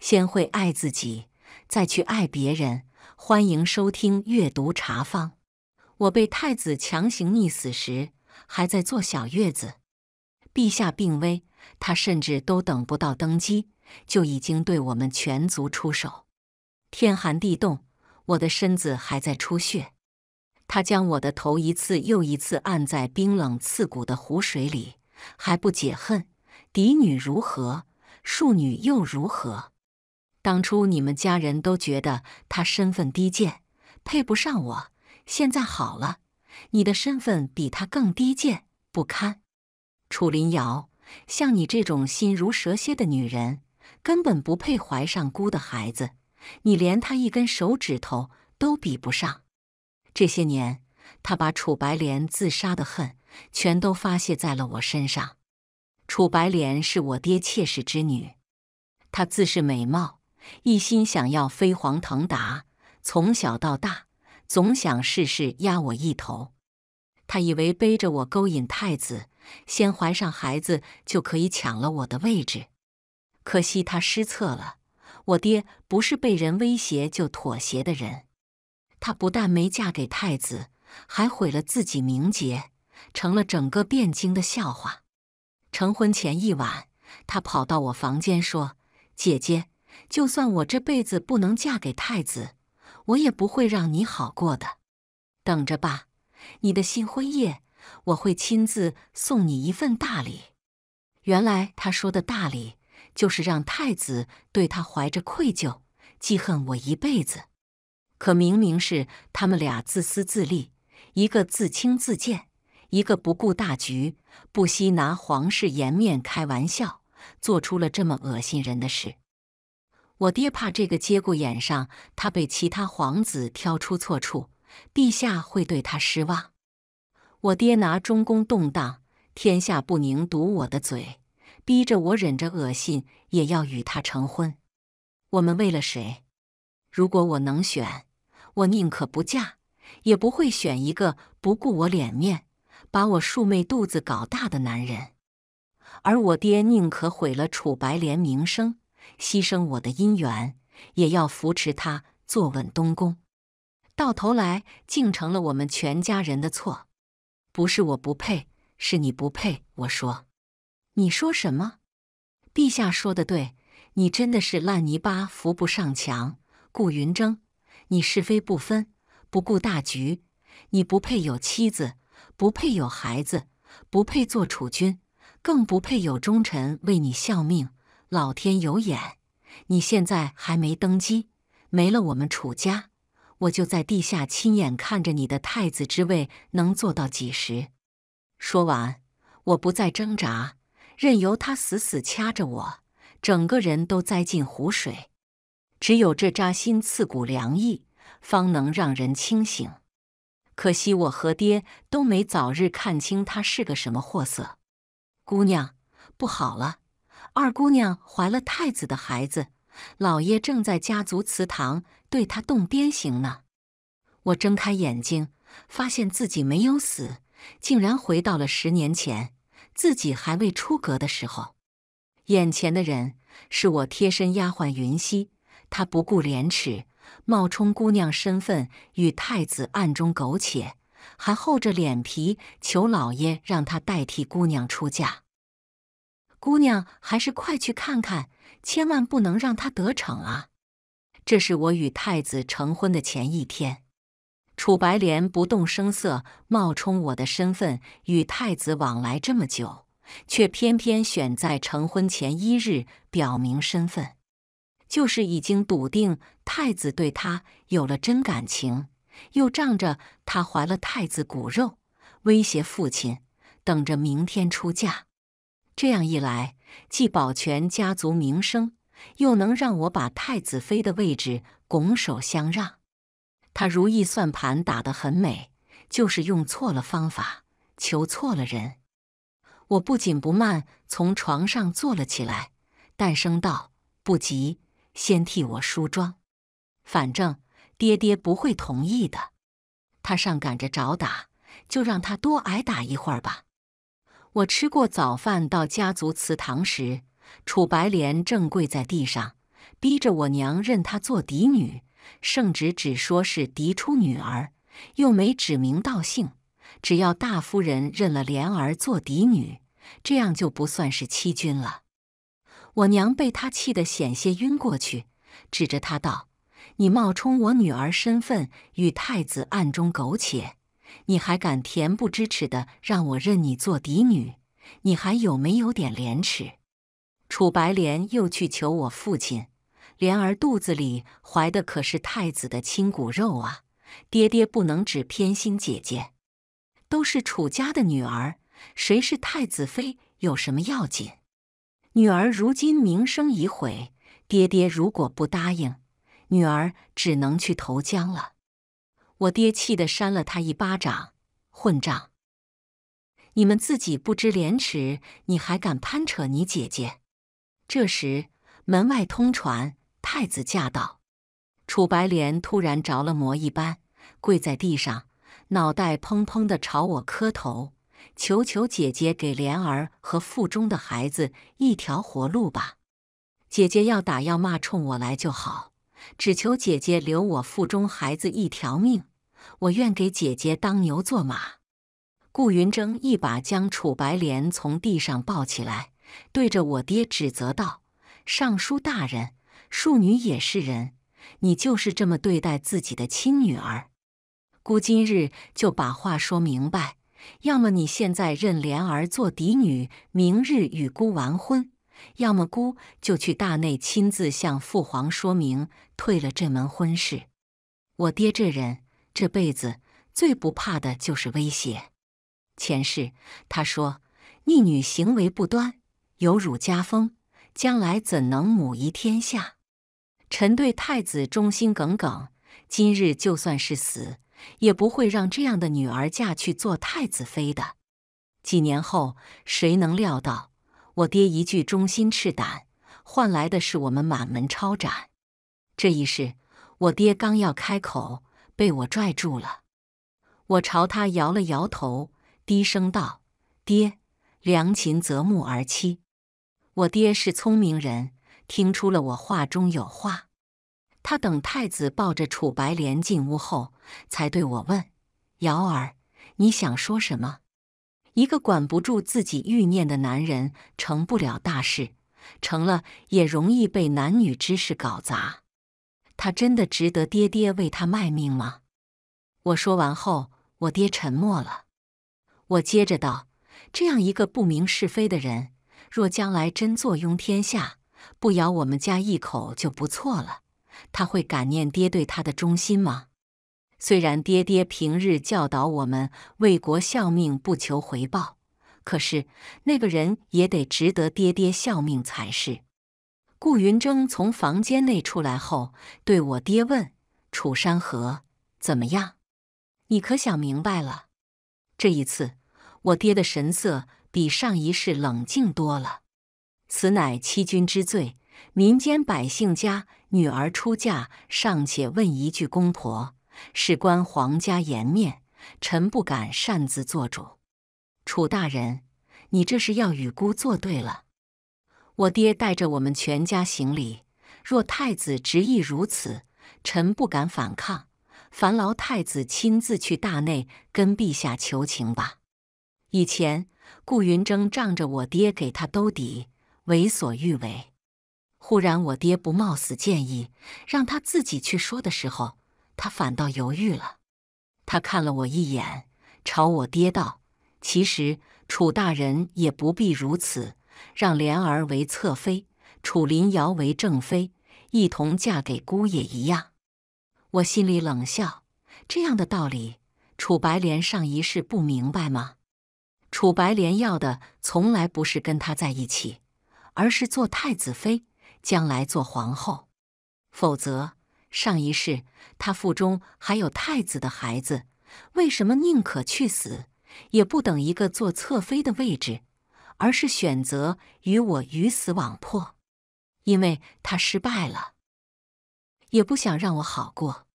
先会爱自己，再去爱别人。欢迎收听阅读茶坊。我被太子强行溺死时，还在坐小月子。陛下病危，他甚至都等不到登基，就已经对我们全族出手。天寒地冻，我的身子还在出血。他将我的头一次又一次按在冰冷刺骨的湖水里，还不解恨。嫡女如何，庶女又如何？当初你们家人都觉得他身份低贱，配不上我。现在好了，你的身份比他更低贱不堪。楚林瑶，像你这种心如蛇蝎的女人，根本不配怀上姑的孩子。你连他一根手指头都比不上。这些年，他把楚白莲自杀的恨，全都发泄在了我身上。楚白莲是我爹妾室之女，她自恃美貌。一心想要飞黄腾达，从小到大总想事事压我一头。他以为背着我勾引太子，先怀上孩子就可以抢了我的位置。可惜他失策了，我爹不是被人威胁就妥协的人。他不但没嫁给太子，还毁了自己名节，成了整个汴京的笑话。成婚前一晚，他跑到我房间说：“姐姐。”就算我这辈子不能嫁给太子，我也不会让你好过的。等着吧，你的新婚夜，我会亲自送你一份大礼。原来他说的大礼，就是让太子对他怀着愧疚，记恨我一辈子。可明明是他们俩自私自利，一个自轻自贱，一个不顾大局，不惜拿皇室颜面开玩笑，做出了这么恶心人的事。我爹怕这个节骨眼上他被其他皇子挑出错处，陛下会对他失望。我爹拿中宫动荡、天下不宁堵我的嘴，逼着我忍着恶心也要与他成婚。我们为了谁？如果我能选，我宁可不嫁，也不会选一个不顾我脸面、把我庶妹肚子搞大的男人。而我爹宁可毁了楚白莲名声。牺牲我的姻缘，也要扶持他坐稳东宫。到头来，竟成了我们全家人的错。不是我不配，是你不配。我说，你说什么？陛下说的对，你真的是烂泥巴扶不上墙。顾云峥，你是非不分，不顾大局。你不配有妻子，不配有孩子，不配做储君，更不配有忠臣为你效命。老天有眼，你现在还没登基，没了我们楚家，我就在地下亲眼看着你的太子之位能做到几时？说完，我不再挣扎，任由他死死掐着我，整个人都栽进湖水，只有这扎心刺骨凉意，方能让人清醒。可惜我和爹都没早日看清他是个什么货色。姑娘，不好了！二姑娘怀了太子的孩子，老爷正在家族祠堂对她动鞭刑呢。我睁开眼睛，发现自己没有死，竟然回到了十年前自己还未出阁的时候。眼前的人是我贴身丫鬟云溪，她不顾廉耻，冒充姑娘身份与太子暗中苟且，还厚着脸皮求老爷让她代替姑娘出嫁。姑娘，还是快去看看，千万不能让他得逞啊！这是我与太子成婚的前一天，楚白莲不动声色，冒充我的身份与太子往来这么久，却偏偏选在成婚前一日表明身份，就是已经笃定太子对她有了真感情，又仗着她怀了太子骨肉，威胁父亲，等着明天出嫁。这样一来，既保全家族名声，又能让我把太子妃的位置拱手相让。他如意算盘打得很美，就是用错了方法，求错了人。我不紧不慢从床上坐了起来，淡声道：“不急，先替我梳妆。反正爹爹不会同意的。他上赶着找打，就让他多挨打一会儿吧。”我吃过早饭，到家族祠堂时，楚白莲正跪在地上，逼着我娘认她做嫡女。圣旨只说是嫡出女儿，又没指名道姓，只要大夫人认了莲儿做嫡女，这样就不算是欺君了。我娘被他气得险些晕过去，指着他道：“你冒充我女儿身份，与太子暗中苟且。”你还敢恬不知耻的让我认你做嫡女？你还有没有点廉耻？楚白莲又去求我父亲，莲儿肚子里怀的可是太子的亲骨肉啊！爹爹不能只偏心姐姐，都是楚家的女儿，谁是太子妃有什么要紧？女儿如今名声已毁，爹爹如果不答应，女儿只能去投江了。我爹气得扇了他一巴掌，“混账！你们自己不知廉耻，你还敢攀扯你姐姐？”这时门外通传太子驾到，楚白莲突然着了魔一般跪在地上，脑袋砰砰的朝我磕头，求求姐姐给莲儿和腹中的孩子一条活路吧！姐姐要打要骂冲我来就好，只求姐姐留我腹中孩子一条命。我愿给姐姐当牛做马。顾云峥一把将楚白莲从地上抱起来，对着我爹指责道：“尚书大人，庶女也是人，你就是这么对待自己的亲女儿？姑今日就把话说明白：要么你现在认莲儿做嫡女，明日与姑完婚；要么姑就去大内亲自向父皇说明，退了这门婚事。我爹这人……”这辈子最不怕的就是威胁。前世他说逆女行为不端，有辱家风，将来怎能母仪天下？臣对太子忠心耿耿，今日就算是死，也不会让这样的女儿嫁去做太子妃的。几年后，谁能料到我爹一句忠心赤胆，换来的是我们满门抄斩？这一世，我爹刚要开口。被我拽住了，我朝他摇了摇头，低声道：“爹，良禽择木而栖。”我爹是聪明人，听出了我话中有话。他等太子抱着楚白莲进屋后，才对我问：“瑶儿，你想说什么？”一个管不住自己欲念的男人，成不了大事，成了也容易被男女之事搞砸。他真的值得爹爹为他卖命吗？我说完后，我爹沉默了。我接着道：“这样一个不明是非的人，若将来真坐拥天下，不咬我们家一口就不错了。他会感念爹对他的忠心吗？虽然爹爹平日教导我们为国效命，不求回报，可是那个人也得值得爹爹效命才是。”顾云峥从房间内出来后，对我爹问：“楚山河怎么样？你可想明白了？”这一次，我爹的神色比上一世冷静多了。此乃欺君之罪，民间百姓家女儿出嫁尚且问一句公婆，事关皇家颜面，臣不敢擅自做主。楚大人，你这是要与孤作对了？我爹带着我们全家行礼。若太子执意如此，臣不敢反抗。烦劳太子亲自去大内跟陛下求情吧。以前顾云峥仗着我爹给他兜底，为所欲为。忽然我爹不冒死建议，让他自己去说的时候，他反倒犹豫了。他看了我一眼，朝我爹道：“其实楚大人也不必如此。”让莲儿为侧妃，楚林瑶为正妃，一同嫁给姑爷一样。我心里冷笑：这样的道理，楚白莲上一世不明白吗？楚白莲要的从来不是跟他在一起，而是做太子妃，将来做皇后。否则，上一世她腹中还有太子的孩子，为什么宁可去死，也不等一个做侧妃的位置？而是选择与我鱼死网破，因为他失败了，也不想让我好过。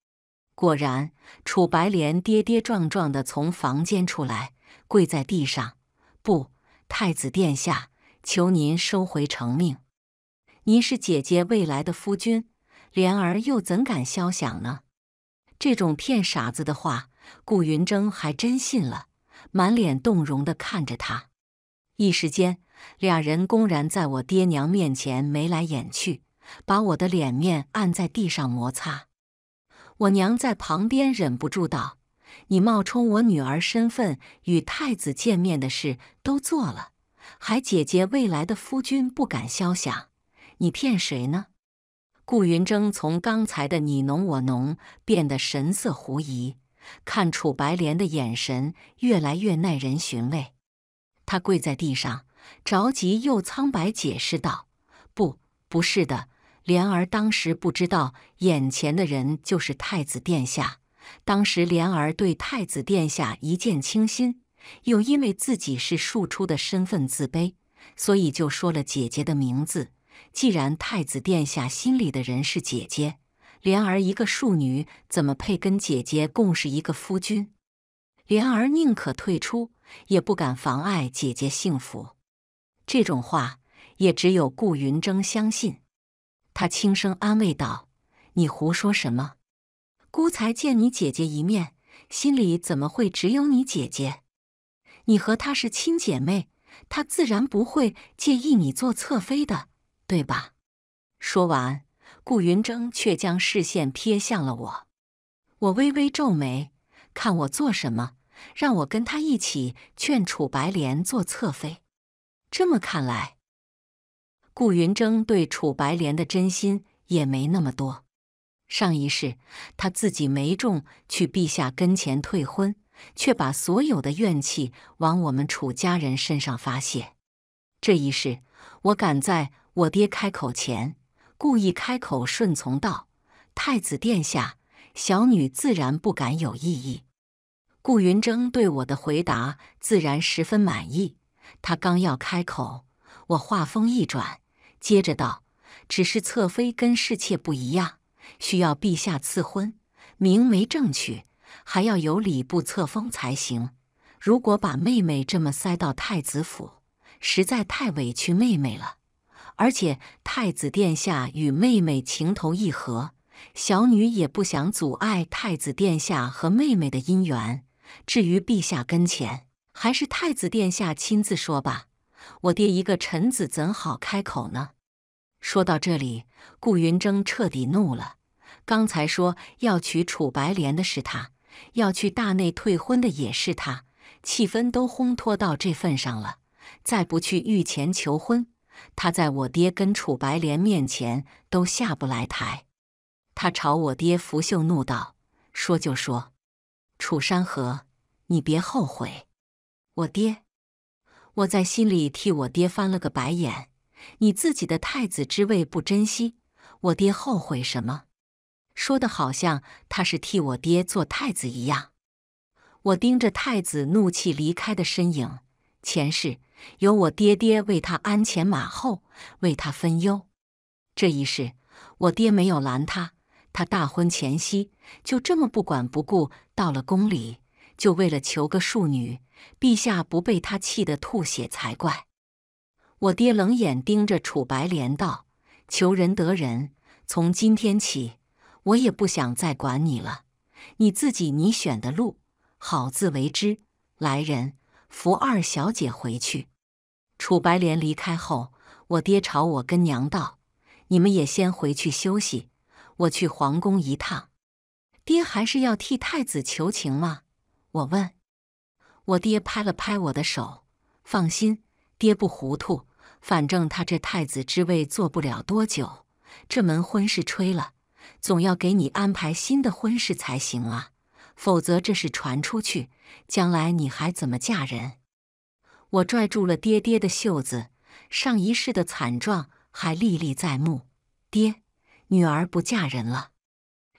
果然，楚白莲跌跌撞撞的从房间出来，跪在地上：“不，太子殿下，求您收回成命。您是姐姐未来的夫君，莲儿又怎敢肖想呢？这种骗傻子的话，顾云峥还真信了，满脸动容的看着他。”一时间，俩人公然在我爹娘面前眉来眼去，把我的脸面按在地上摩擦。我娘在旁边忍不住道：“你冒充我女儿身份与太子见面的事都做了，还姐姐未来的夫君不敢消想，你骗谁呢？”顾云峥从刚才的你侬我侬变得神色狐疑，看楚白莲的眼神越来越耐人寻味。他跪在地上，着急又苍白，解释道：“不，不是的，莲儿当时不知道眼前的人就是太子殿下。当时莲儿对太子殿下一见倾心，又因为自己是庶出的身份自卑，所以就说了姐姐的名字。既然太子殿下心里的人是姐姐，莲儿一个庶女怎么配跟姐姐共是一个夫君？莲儿宁可退出。”也不敢妨碍姐姐幸福，这种话也只有顾云峥相信。他轻声安慰道：“你胡说什么？孤才见你姐姐一面，心里怎么会只有你姐姐？你和她是亲姐妹，她自然不会介意你做侧妃的，对吧？”说完，顾云峥却将视线瞥向了我。我微微皱眉，看我做什么？让我跟他一起劝楚白莲做侧妃。这么看来，顾云峥对楚白莲的真心也没那么多。上一世他自己没中去陛下跟前退婚，却把所有的怨气往我们楚家人身上发泄。这一世，我敢在我爹开口前故意开口顺从道：“太子殿下，小女自然不敢有异议。”顾云峥对我的回答自然十分满意。他刚要开口，我话锋一转，接着道：“只是侧妃跟侍妾不一样，需要陛下赐婚，明媒正娶，还要有礼部册封才行。如果把妹妹这么塞到太子府，实在太委屈妹妹了。而且太子殿下与妹妹情投意合，小女也不想阻碍太子殿下和妹妹的姻缘。”至于陛下跟前，还是太子殿下亲自说吧。我爹一个臣子，怎好开口呢？说到这里，顾云峥彻底怒了。刚才说要娶楚白莲的是他，要去大内退婚的也是他。气氛都烘托到这份上了，再不去御前求婚，他在我爹跟楚白莲面前都下不来台。他朝我爹拂袖怒道：“说就说。”楚山河，你别后悔，我爹！我在心里替我爹翻了个白眼。你自己的太子之位不珍惜，我爹后悔什么？说的好像他是替我爹做太子一样。我盯着太子怒气离开的身影。前世有我爹爹为他鞍前马后，为他分忧。这一世，我爹没有拦他。他大婚前夕就这么不管不顾到了宫里，就为了求个庶女，陛下不被他气得吐血才怪。我爹冷眼盯着楚白莲道：“求人得人，从今天起，我也不想再管你了。你自己你选的路，好自为之。”来人，扶二小姐回去。楚白莲离开后，我爹朝我跟娘道：“你们也先回去休息。”我去皇宫一趟，爹还是要替太子求情吗？我问。我爹拍了拍我的手，放心，爹不糊涂。反正他这太子之位坐不了多久，这门婚事吹了，总要给你安排新的婚事才行啊。否则这事传出去，将来你还怎么嫁人？我拽住了爹爹的袖子，上一世的惨状还历历在目，爹。女儿不嫁人了，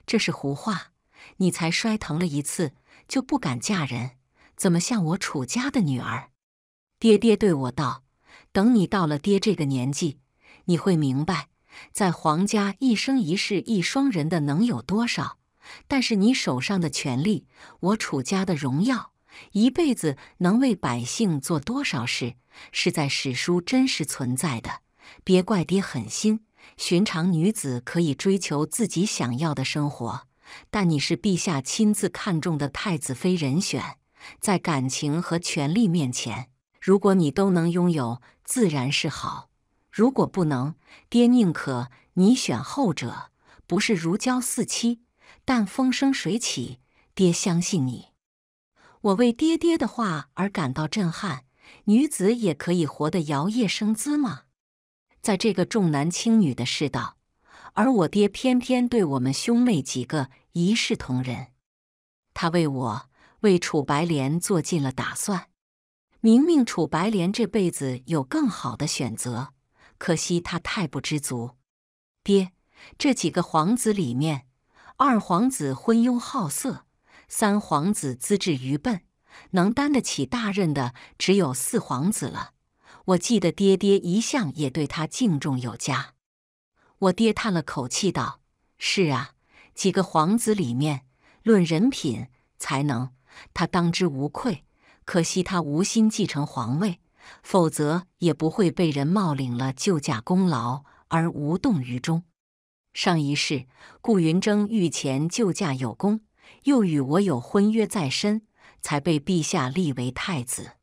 这是胡话！你才摔疼了一次就不敢嫁人，怎么像我楚家的女儿？爹爹对我道：“等你到了爹这个年纪，你会明白，在皇家一生一世一双人的能有多少？但是你手上的权力，我楚家的荣耀，一辈子能为百姓做多少事，是在史书真实存在的。别怪爹狠心。”寻常女子可以追求自己想要的生活，但你是陛下亲自看中的太子妃人选，在感情和权力面前，如果你都能拥有，自然是好；如果不能，爹宁可你选后者，不是如胶似漆，但风生水起。爹相信你。我为爹爹的话而感到震撼：女子也可以活得摇曳生姿吗？在这个重男轻女的世道，而我爹偏偏对我们兄妹几个一视同仁。他为我、为楚白莲做尽了打算。明明楚白莲这辈子有更好的选择，可惜她太不知足。爹，这几个皇子里面，二皇子昏庸好色，三皇子资质愚笨，能担得起大任的只有四皇子了。我记得爹爹一向也对他敬重有加。我爹叹了口气道：“是啊，几个皇子里面，论人品才能，他当之无愧。可惜他无心继承皇位，否则也不会被人冒领了救驾功劳而无动于衷。上一世，顾云峥御前救驾有功，又与我有婚约在身，才被陛下立为太子。”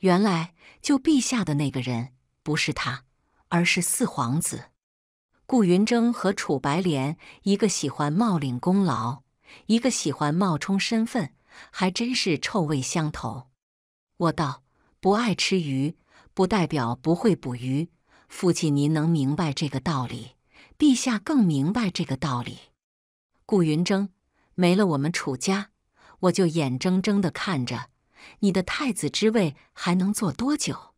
原来救陛下的那个人不是他，而是四皇子顾云峥和楚白莲。一个喜欢冒领功劳，一个喜欢冒充身份，还真是臭味相投。我道不爱吃鱼，不代表不会捕鱼。父亲您能明白这个道理，陛下更明白这个道理。顾云峥没了我们楚家，我就眼睁睁地看着。你的太子之位还能坐多久？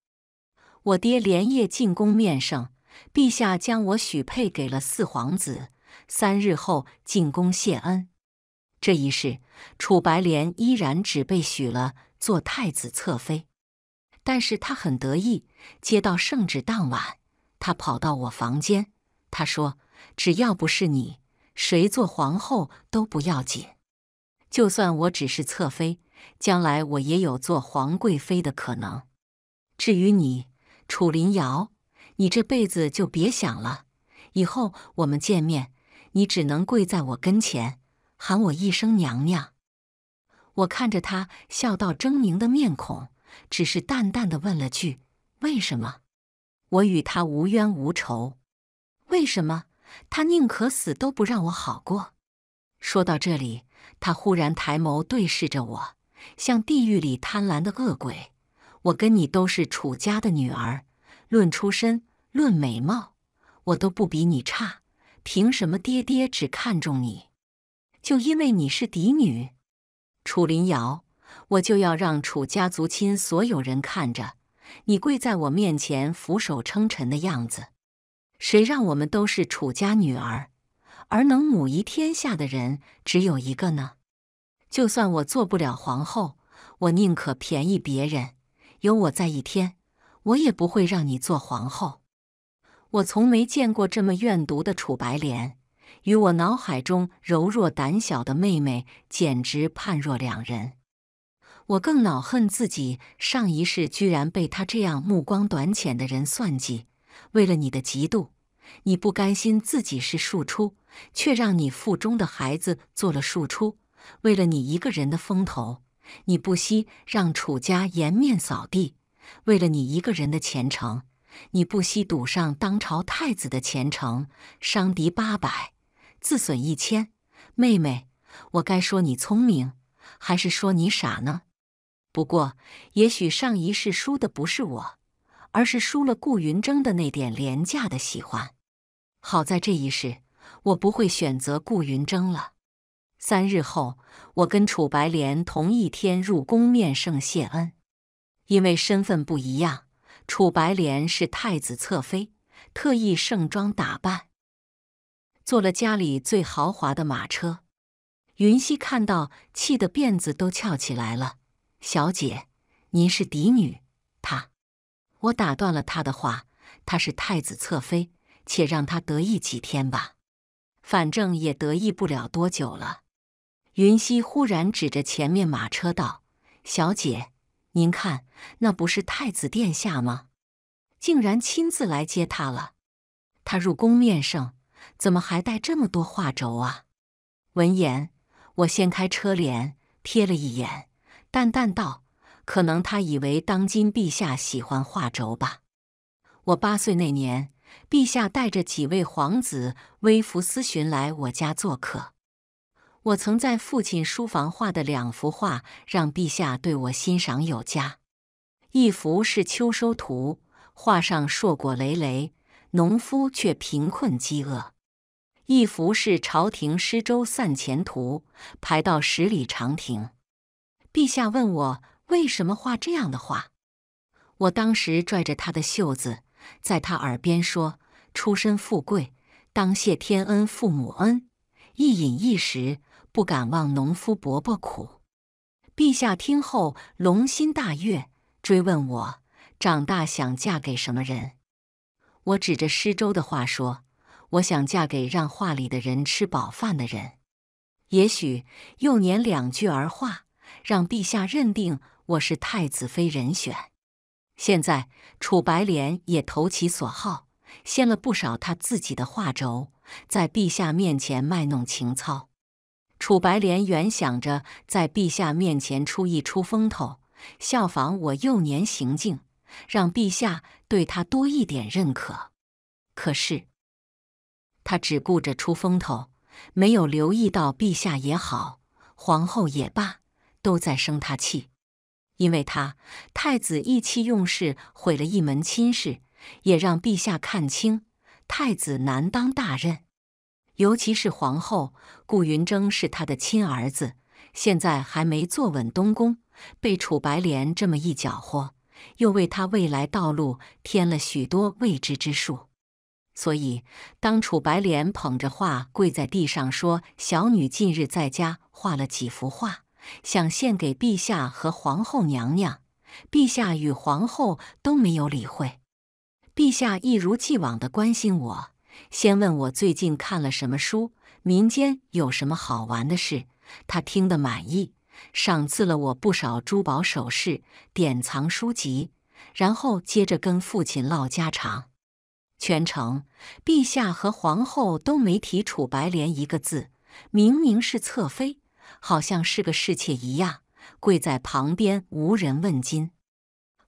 我爹连夜进宫面圣，陛下将我许配给了四皇子，三日后进宫谢恩。这一世，楚白莲依然只被许了做太子侧妃，但是他很得意。接到圣旨当晚，他跑到我房间，他说：“只要不是你，谁做皇后都不要紧，就算我只是侧妃。”将来我也有做皇贵妃的可能。至于你，楚林瑶，你这辈子就别想了。以后我们见面，你只能跪在我跟前，喊我一声娘娘。我看着他笑到狰狞的面孔，只是淡淡的问了句：“为什么？我与他无冤无仇，为什么他宁可死都不让我好过？”说到这里，他忽然抬眸对视着我。像地狱里贪婪的恶鬼，我跟你都是楚家的女儿，论出身，论美貌，我都不比你差，凭什么爹爹只看重你？就因为你是嫡女，楚林瑶，我就要让楚家族亲所有人看着你跪在我面前俯首称臣的样子。谁让我们都是楚家女儿，而能母仪天下的人只有一个呢？就算我做不了皇后，我宁可便宜别人。有我在一天，我也不会让你做皇后。我从没见过这么怨毒的楚白莲，与我脑海中柔弱胆小的妹妹简直判若两人。我更恼恨自己上一世居然被他这样目光短浅的人算计。为了你的嫉妒，你不甘心自己是庶出，却让你腹中的孩子做了庶出。为了你一个人的风头，你不惜让楚家颜面扫地；为了你一个人的前程，你不惜赌上当朝太子的前程，伤敌八百，自损一千。妹妹，我该说你聪明，还是说你傻呢？不过，也许上一世输的不是我，而是输了顾云峥的那点廉价的喜欢。好在这一世，我不会选择顾云峥了。三日后，我跟楚白莲同一天入宫面圣谢恩。因为身份不一样，楚白莲是太子侧妃，特意盛装打扮，坐了家里最豪华的马车。云溪看到，气得辫子都翘起来了。小姐，您是嫡女，她……我打断了她的话。她是太子侧妃，且让她得意几天吧，反正也得意不了多久了。云溪忽然指着前面马车道：“小姐，您看，那不是太子殿下吗？竟然亲自来接他了。他入宫面圣，怎么还带这么多画轴啊？”闻言，我掀开车帘，瞥了一眼，淡淡道：“可能他以为当今陛下喜欢画轴吧。我八岁那年，陛下带着几位皇子微服私巡来我家做客。”我曾在父亲书房画的两幅画，让陛下对我欣赏有加。一幅是秋收图，画上硕果累累，农夫却贫困饥饿；一幅是朝廷施粥散钱图，排到十里长亭。陛下问我为什么画这样的画，我当时拽着他的袖子，在他耳边说：“出身富贵，当谢天恩、父母恩，一饮一食。”不敢忘农夫伯伯苦。陛下听后龙心大悦，追问我长大想嫁给什么人。我指着施粥的话说：“我想嫁给让画里的人吃饱饭的人。”也许幼年两句儿话，让陛下认定我是太子妃人选。现在楚白莲也投其所好，掀了不少他自己的画轴，在陛下面前卖弄情操。楚白莲原想着在陛下面前出一出风头，效仿我幼年行径，让陛下对他多一点认可。可是，他只顾着出风头，没有留意到陛下也好，皇后也罢，都在生他气。因为他太子意气用事，毁了一门亲事，也让陛下看清太子难当大任。尤其是皇后顾云峥是他的亲儿子，现在还没坐稳东宫，被楚白莲这么一搅和，又为他未来道路添了许多未知之数。所以，当楚白莲捧着画跪在地上说：“小女近日在家画了几幅画，想献给陛下和皇后娘娘。”陛下与皇后都没有理会。陛下一如既往的关心我。先问我最近看了什么书，民间有什么好玩的事。他听得满意，赏赐了我不少珠宝首饰、典藏书籍。然后接着跟父亲唠家常。全程，陛下和皇后都没提楚白莲一个字，明明是侧妃，好像是个侍妾一样，跪在旁边无人问津。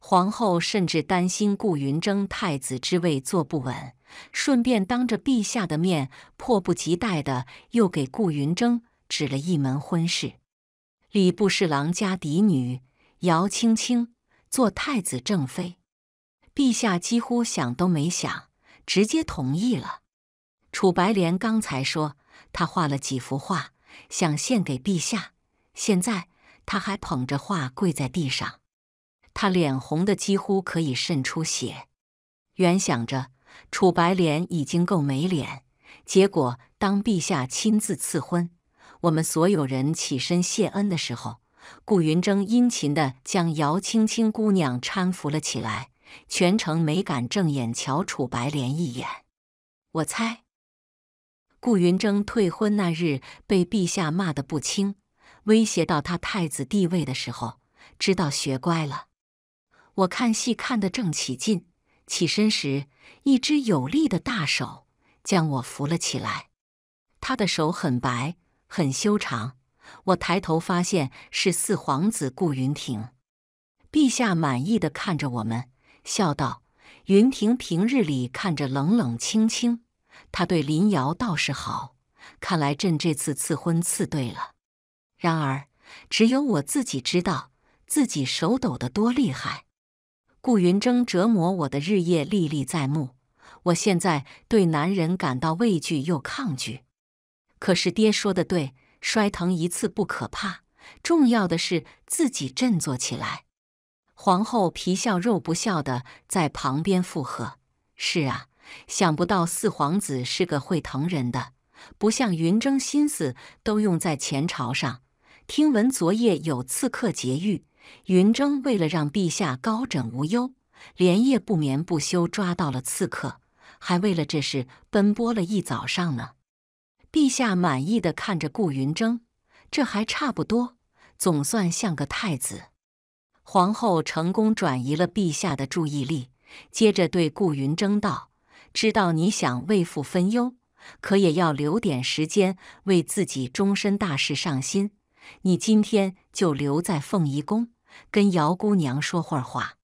皇后甚至担心顾云峥太子之位坐不稳。顺便当着陛下的面，迫不及待的又给顾云峥指了一门婚事：礼部侍郎家嫡女姚青青做太子正妃。陛下几乎想都没想，直接同意了。楚白莲刚才说他画了几幅画，想献给陛下，现在他还捧着画跪在地上，他脸红的几乎可以渗出血。原想着。楚白莲已经够没脸，结果当陛下亲自赐婚，我们所有人起身谢恩的时候，顾云峥殷勤地将姚青青姑娘搀扶了起来，全程没敢正眼瞧楚白莲一眼。我猜，顾云峥退婚那日被陛下骂得不轻，威胁到他太子地位的时候，知道学乖了。我看戏看得正起劲，起身时。一只有力的大手将我扶了起来，他的手很白，很修长。我抬头发现是四皇子顾云霆，陛下满意的看着我们，笑道：“云霆平日里看着冷冷清清，他对林瑶倒是好，看来朕这次赐婚赐对了。”然而，只有我自己知道自己手抖得多厉害。顾云峥折磨我的日夜历历在目，我现在对男人感到畏惧又抗拒。可是爹说的对，摔疼一次不可怕，重要的是自己振作起来。皇后皮笑肉不笑的在旁边附和：“是啊，想不到四皇子是个会疼人的，不像云峥，心思都用在前朝上。听闻昨夜有刺客劫狱。”云峥为了让陛下高枕无忧，连夜不眠不休抓到了刺客，还为了这事奔波了一早上呢。陛下满意的看着顾云峥，这还差不多，总算像个太子。皇后成功转移了陛下的注意力，接着对顾云峥道：“知道你想为父分忧，可也要留点时间为自己终身大事上心。你今天就留在凤仪宫。”跟姚姑娘说会儿话。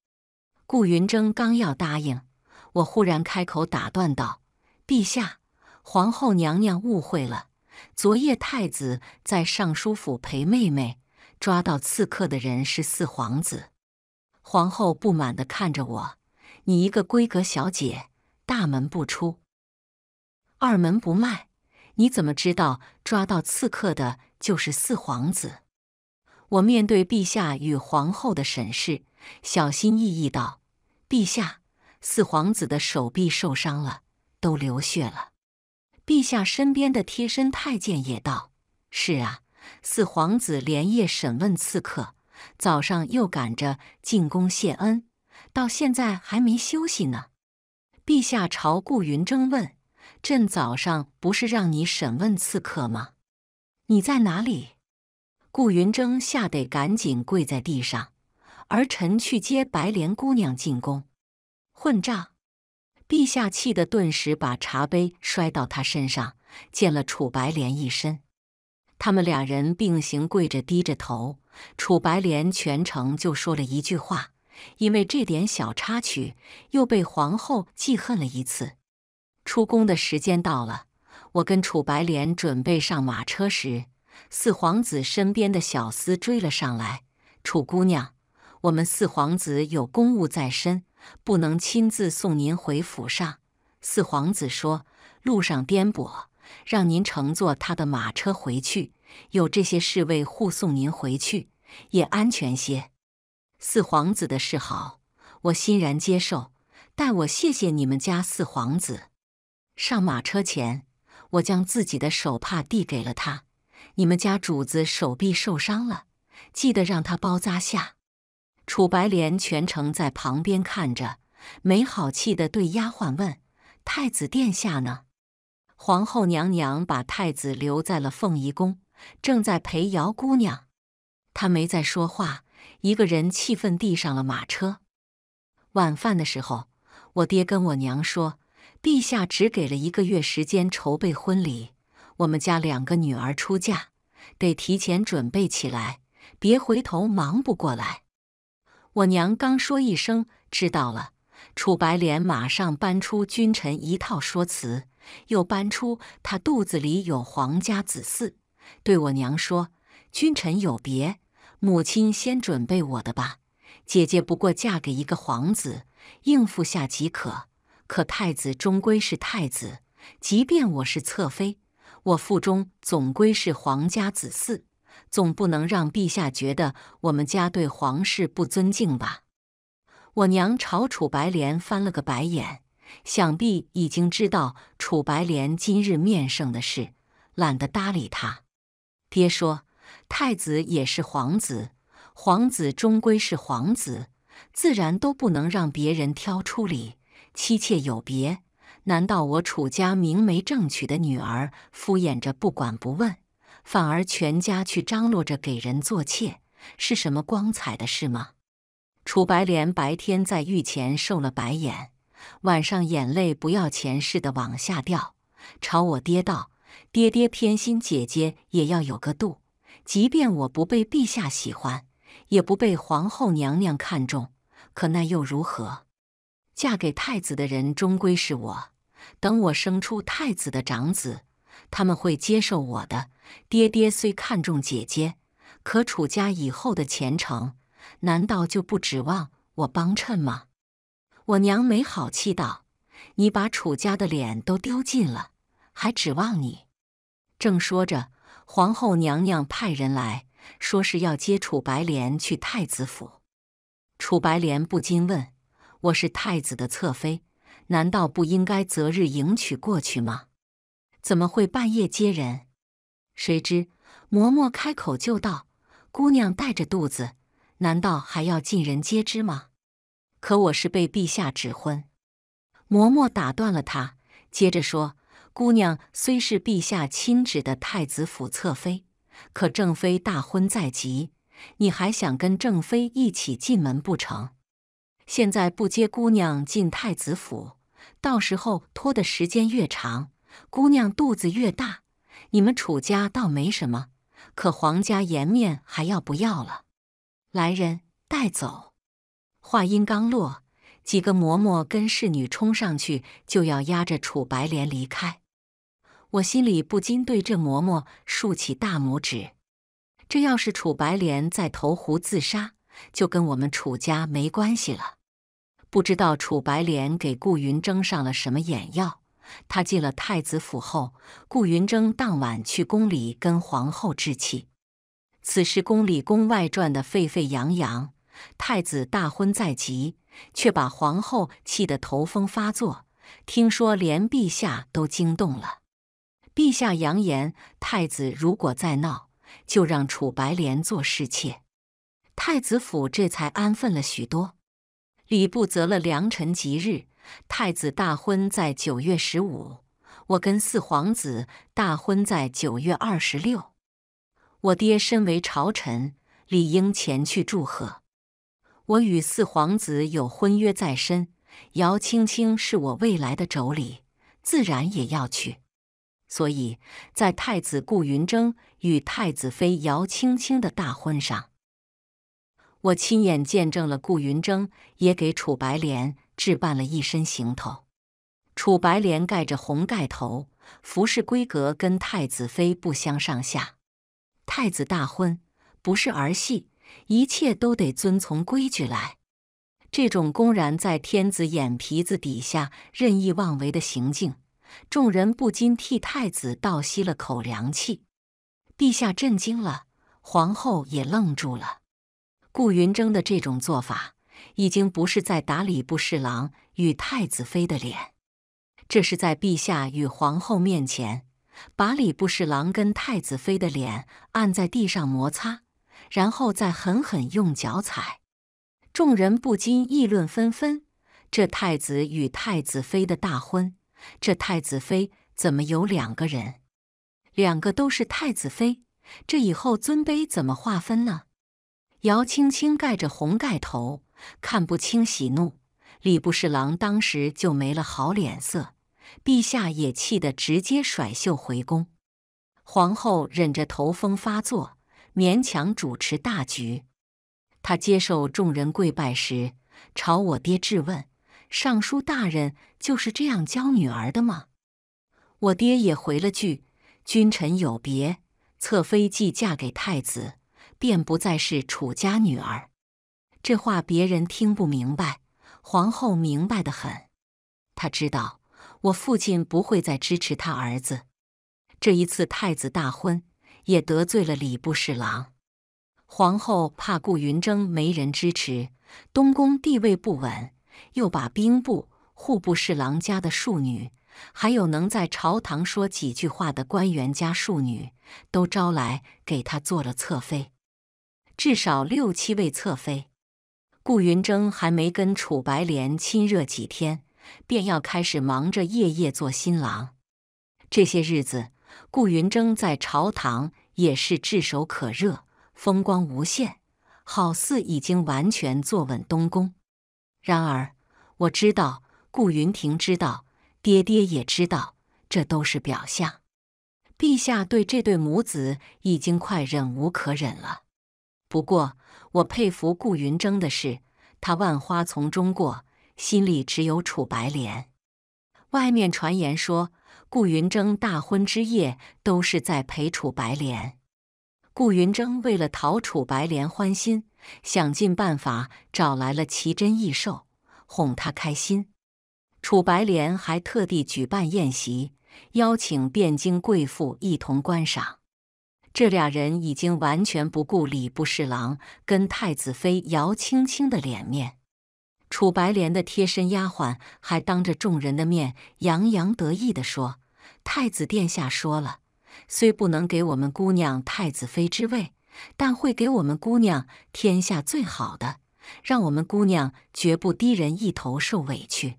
顾云峥刚要答应，我忽然开口打断道：“陛下，皇后娘娘误会了。昨夜太子在尚书府陪妹妹，抓到刺客的人是四皇子。”皇后不满地看着我：“你一个闺阁小姐，大门不出，二门不迈，你怎么知道抓到刺客的就是四皇子？”我面对陛下与皇后的审视，小心翼翼道：“陛下，四皇子的手臂受伤了，都流血了。”陛下身边的贴身太监也道：“是啊，四皇子连夜审问刺客，早上又赶着进宫谢恩，到现在还没休息呢。”陛下朝顾云征问：“朕早上不是让你审问刺客吗？你在哪里？”顾云峥吓得赶紧跪在地上，儿臣去接白莲姑娘进宫。混账！陛下气得顿时把茶杯摔到他身上，溅了楚白莲一身。他们俩人并行跪着，低着头。楚白莲全程就说了一句话，因为这点小插曲，又被皇后记恨了一次。出宫的时间到了，我跟楚白莲准备上马车时。四皇子身边的小厮追了上来，楚姑娘，我们四皇子有公务在身，不能亲自送您回府上。四皇子说，路上颠簸，让您乘坐他的马车回去，有这些侍卫护送您回去，也安全些。四皇子的示好，我欣然接受，代我谢谢你们家四皇子。上马车前，我将自己的手帕递给了他。你们家主子手臂受伤了，记得让他包扎下。楚白莲全程在旁边看着，没好气的对丫鬟问：“太子殿下呢？”皇后娘娘把太子留在了凤仪宫，正在陪姚姑娘。他没再说话，一个人气愤地上了马车。晚饭的时候，我爹跟我娘说，陛下只给了一个月时间筹备婚礼。我们家两个女儿出嫁，得提前准备起来，别回头忙不过来。我娘刚说一声知道了，楚白莲马上搬出君臣一套说辞，又搬出她肚子里有皇家子嗣，对我娘说：“君臣有别，母亲先准备我的吧。姐姐不过嫁给一个皇子，应付下即可。可太子终归是太子，即便我是侧妃。”我腹中总归是皇家子嗣，总不能让陛下觉得我们家对皇室不尊敬吧？我娘朝楚白莲翻了个白眼，想必已经知道楚白莲今日面圣的事，懒得搭理他。爹说，太子也是皇子，皇子终归是皇子，自然都不能让别人挑出礼，妻妾有别。难道我楚家明媒正娶的女儿敷衍着不管不问，反而全家去张罗着给人做妾，是什么光彩的事吗？楚白莲白天在御前受了白眼，晚上眼泪不要钱似的往下掉，朝我爹道：“爹爹偏心，姐姐也要有个度。即便我不被陛下喜欢，也不被皇后娘娘看重，可那又如何？”嫁给太子的人终归是我。等我生出太子的长子，他们会接受我的。爹爹虽看重姐姐，可楚家以后的前程，难道就不指望我帮衬吗？我娘没好气道：“你把楚家的脸都丢尽了，还指望你？”正说着，皇后娘娘派人来说是要接楚白莲去太子府。楚白莲不禁问。我是太子的侧妃，难道不应该择日迎娶过去吗？怎么会半夜接人？谁知嬷嬷开口就道：“姑娘带着肚子，难道还要尽人皆知吗？”可我是被陛下指婚。嬷嬷打断了她，接着说：“姑娘虽是陛下亲指的太子府侧妃，可正妃大婚在即，你还想跟正妃一起进门不成？”现在不接姑娘进太子府，到时候拖的时间越长，姑娘肚子越大，你们楚家倒没什么，可皇家颜面还要不要了？来人，带走！话音刚落，几个嬷嬷跟侍女冲上去，就要压着楚白莲离开。我心里不禁对这嬷嬷竖起大拇指。这要是楚白莲在投湖自杀。就跟我们楚家没关系了。不知道楚白莲给顾云峥上了什么眼药。他进了太子府后，顾云峥当晚去宫里跟皇后置气。此时宫里宫外传得沸沸扬扬，太子大婚在即，却把皇后气得头风发作。听说连陛下都惊动了，陛下扬言，太子如果再闹，就让楚白莲做侍妾。太子府这才安分了许多。礼部择了良辰吉日，太子大婚在九月十五，我跟四皇子大婚在九月二十六。我爹身为朝臣，理应前去祝贺。我与四皇子有婚约在身，姚青青是我未来的妯娌，自然也要去。所以在太子顾云峥与太子妃姚青青的大婚上。我亲眼见证了顾云峥也给楚白莲置办了一身行头，楚白莲盖着红盖头，服饰规格跟太子妃不相上下。太子大婚不是儿戏，一切都得遵从规矩来。这种公然在天子眼皮子底下任意妄为的行径，众人不禁替太子倒吸了口凉气。陛下震惊了，皇后也愣住了。顾云峥的这种做法，已经不是在打礼部侍郎与太子妃的脸，这是在陛下与皇后面前，把礼部侍郎跟太子妃的脸按在地上摩擦，然后再狠狠用脚踩。众人不禁议论纷纷：这太子与太子妃的大婚，这太子妃怎么有两个人？两个都是太子妃，这以后尊卑怎么划分呢？姚青青盖着红盖头，看不清喜怒。礼部侍郎当时就没了好脸色，陛下也气得直接甩袖回宫。皇后忍着头风发作，勉强主持大局。她接受众人跪拜时，朝我爹质问：“尚书大人就是这样教女儿的吗？”我爹也回了句：“君臣有别，侧妃既嫁给太子。”便不再是楚家女儿。这话别人听不明白，皇后明白的很。她知道我父亲不会再支持他儿子。这一次太子大婚，也得罪了礼部侍郎。皇后怕顾云征没人支持，东宫地位不稳，又把兵部、户部侍郎家的庶女，还有能在朝堂说几句话的官员家庶女，都招来给他做了侧妃。至少六七位侧妃，顾云峥还没跟楚白莲亲热几天，便要开始忙着夜夜做新郎。这些日子，顾云峥在朝堂也是炙手可热，风光无限，好似已经完全坐稳东宫。然而，我知道，顾云亭知道，爹爹也知道，这都是表象。陛下对这对母子已经快忍无可忍了。不过，我佩服顾云峥的是，他万花丛中过，心里只有楚白莲。外面传言说，顾云峥大婚之夜都是在陪楚白莲。顾云峥为了讨楚白莲欢心，想尽办法找来了奇珍异兽，哄她开心。楚白莲还特地举办宴席，邀请汴京贵妇一同观赏。这俩人已经完全不顾礼部侍郎跟太子妃姚青青的脸面，楚白莲的贴身丫鬟还当着众人的面洋洋得意地说：“太子殿下说了，虽不能给我们姑娘太子妃之位，但会给我们姑娘天下最好的，让我们姑娘绝不低人一头受委屈。”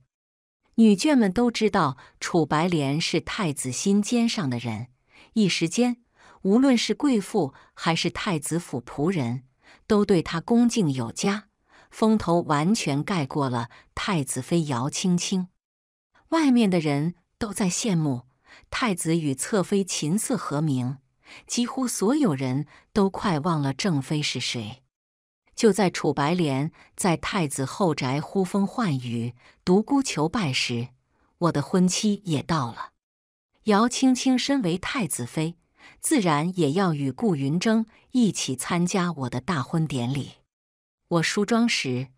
女眷们都知道楚白莲是太子心尖上的人，一时间。无论是贵妇还是太子府仆人，都对她恭敬有加，风头完全盖过了太子妃姚青青。外面的人都在羡慕太子与侧妃琴瑟和鸣，几乎所有人都快忘了正妃是谁。就在楚白莲在太子后宅呼风唤雨、独孤求败时，我的婚期也到了。姚青青身为太子妃。自然也要与顾云峥一起参加我的大婚典礼。我梳妆时，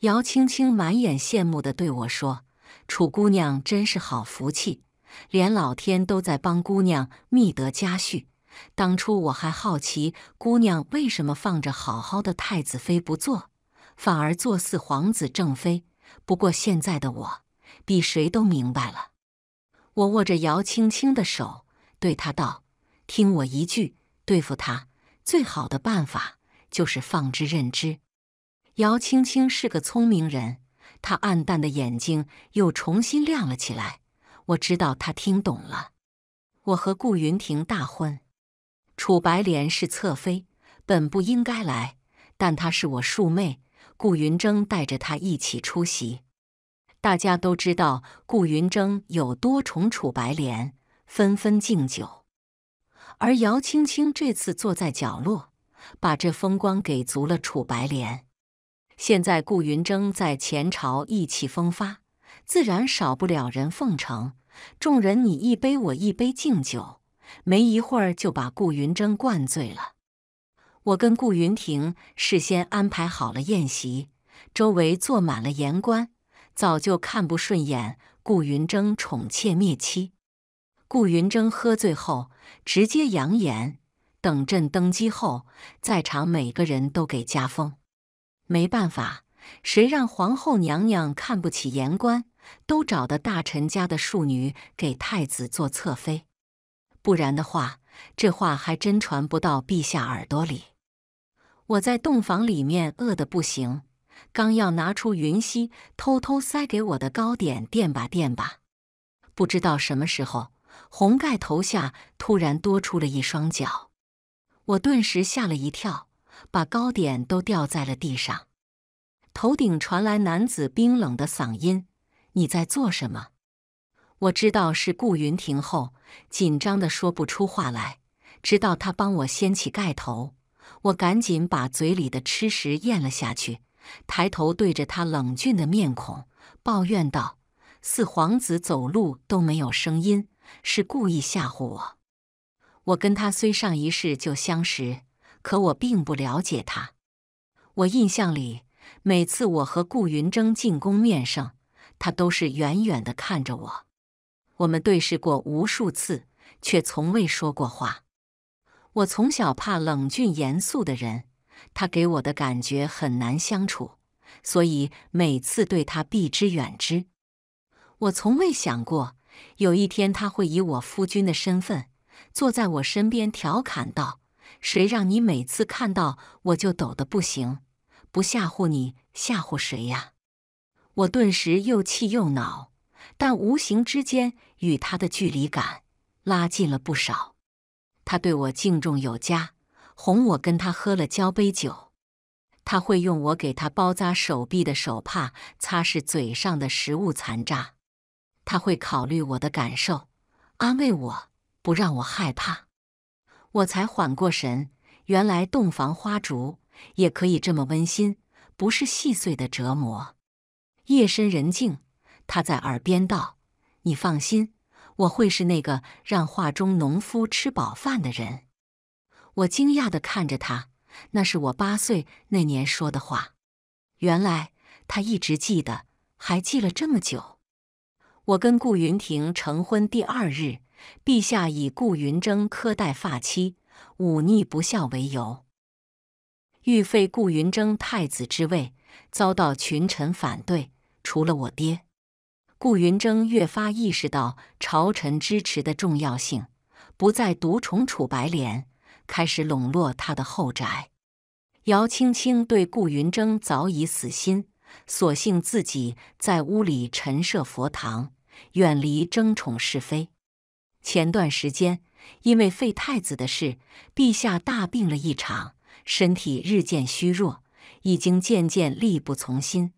姚青青满眼羡慕的对我说：“楚姑娘真是好福气，连老天都在帮姑娘觅得佳婿。当初我还好奇姑娘为什么放着好好的太子妃不做，反而做四皇子正妃。不过现在的我，比谁都明白了。”我握着姚青青的手。对他道：“听我一句，对付他最好的办法就是放之任之。”姚青青是个聪明人，他暗淡的眼睛又重新亮了起来。我知道他听懂了。我和顾云亭大婚，楚白莲是侧妃，本不应该来，但她是我庶妹，顾云峥带着她一起出席。大家都知道顾云峥有多宠楚白莲。纷纷敬酒，而姚青青这次坐在角落，把这风光给足了楚白莲。现在顾云峥在前朝意气风发，自然少不了人奉承。众人你一杯我一杯敬酒，没一会儿就把顾云峥灌醉了。我跟顾云霆事先安排好了宴席，周围坐满了言官，早就看不顺眼顾云峥宠妾灭妻。顾云峥喝醉后，直接扬言：“等朕登基后，在场每个人都给加封。”没办法，谁让皇后娘娘看不起言官，都找的大臣家的庶女给太子做侧妃，不然的话，这话还真传不到陛下耳朵里。我在洞房里面饿的不行，刚要拿出云溪偷偷塞给我的糕点垫吧垫吧，不知道什么时候。红盖头下突然多出了一双脚，我顿时吓了一跳，把糕点都掉在了地上。头顶传来男子冰冷的嗓音：“你在做什么？”我知道是顾云亭后，紧张的说不出话来。直到他帮我掀起盖头，我赶紧把嘴里的吃食咽了下去，抬头对着他冷峻的面孔抱怨道：“四皇子走路都没有声音。”是故意吓唬我。我跟他虽上一世就相识，可我并不了解他。我印象里，每次我和顾云峥进宫面圣，他都是远远的看着我。我们对视过无数次，却从未说过话。我从小怕冷峻严肃的人，他给我的感觉很难相处，所以每次对他避之远之。我从未想过。有一天，他会以我夫君的身份坐在我身边，调侃道：“谁让你每次看到我就抖得不行？不吓唬你，吓唬谁呀？”我顿时又气又恼，但无形之间与他的距离感拉近了不少。他对我敬重有加，哄我跟他喝了交杯酒。他会用我给他包扎手臂的手帕擦拭嘴上的食物残渣。他会考虑我的感受，安慰我，不让我害怕。我才缓过神，原来洞房花烛也可以这么温馨，不是细碎的折磨。夜深人静，他在耳边道：“你放心，我会是那个让画中农夫吃饱饭的人。”我惊讶地看着他，那是我八岁那年说的话。原来他一直记得，还记了这么久。我跟顾云亭成婚第二日，陛下以顾云峥苛待发妻、忤逆不孝为由，欲废顾云峥太子之位，遭到群臣反对，除了我爹。顾云峥越发意识到朝臣支持的重要性，不再独宠楚白莲，开始笼络他的后宅。姚青青对顾云峥早已死心，索性自己在屋里陈设佛堂。远离争宠是非。前段时间因为废太子的事，陛下大病了一场，身体日渐虚弱，已经渐渐力不从心。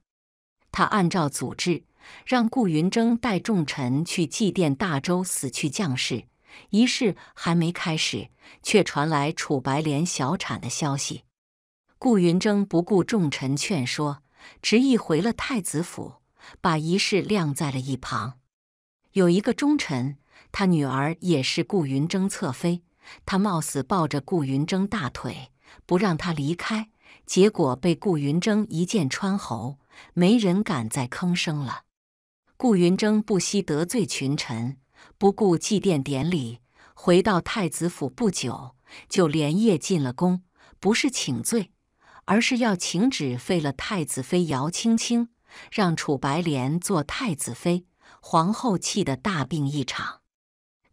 他按照祖制，让顾云峥带众臣去祭奠大周死去将士。仪式还没开始，却传来楚白莲小产的消息。顾云峥不顾众臣劝说，执意回了太子府，把仪式晾在了一旁。有一个忠臣，他女儿也是顾云峥侧妃，他冒死抱着顾云峥大腿，不让他离开，结果被顾云峥一箭穿喉，没人敢再吭声了。顾云峥不惜得罪群臣，不顾祭奠典礼，回到太子府不久，就连夜进了宫，不是请罪，而是要请旨废了太子妃姚青青，让楚白莲做太子妃。皇后气得大病一场，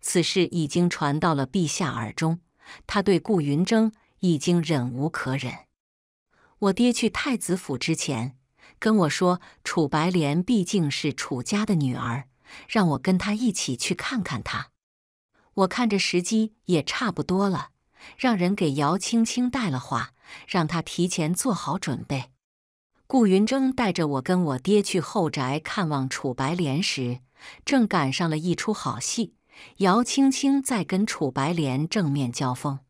此事已经传到了陛下耳中，他对顾云峥已经忍无可忍。我爹去太子府之前跟我说，楚白莲毕竟是楚家的女儿，让我跟他一起去看看她。我看这时机也差不多了，让人给姚青青带了话，让她提前做好准备。顾云峥带着我跟我爹去后宅看望楚白莲时，正赶上了一出好戏。姚青青在跟楚白莲正面交锋。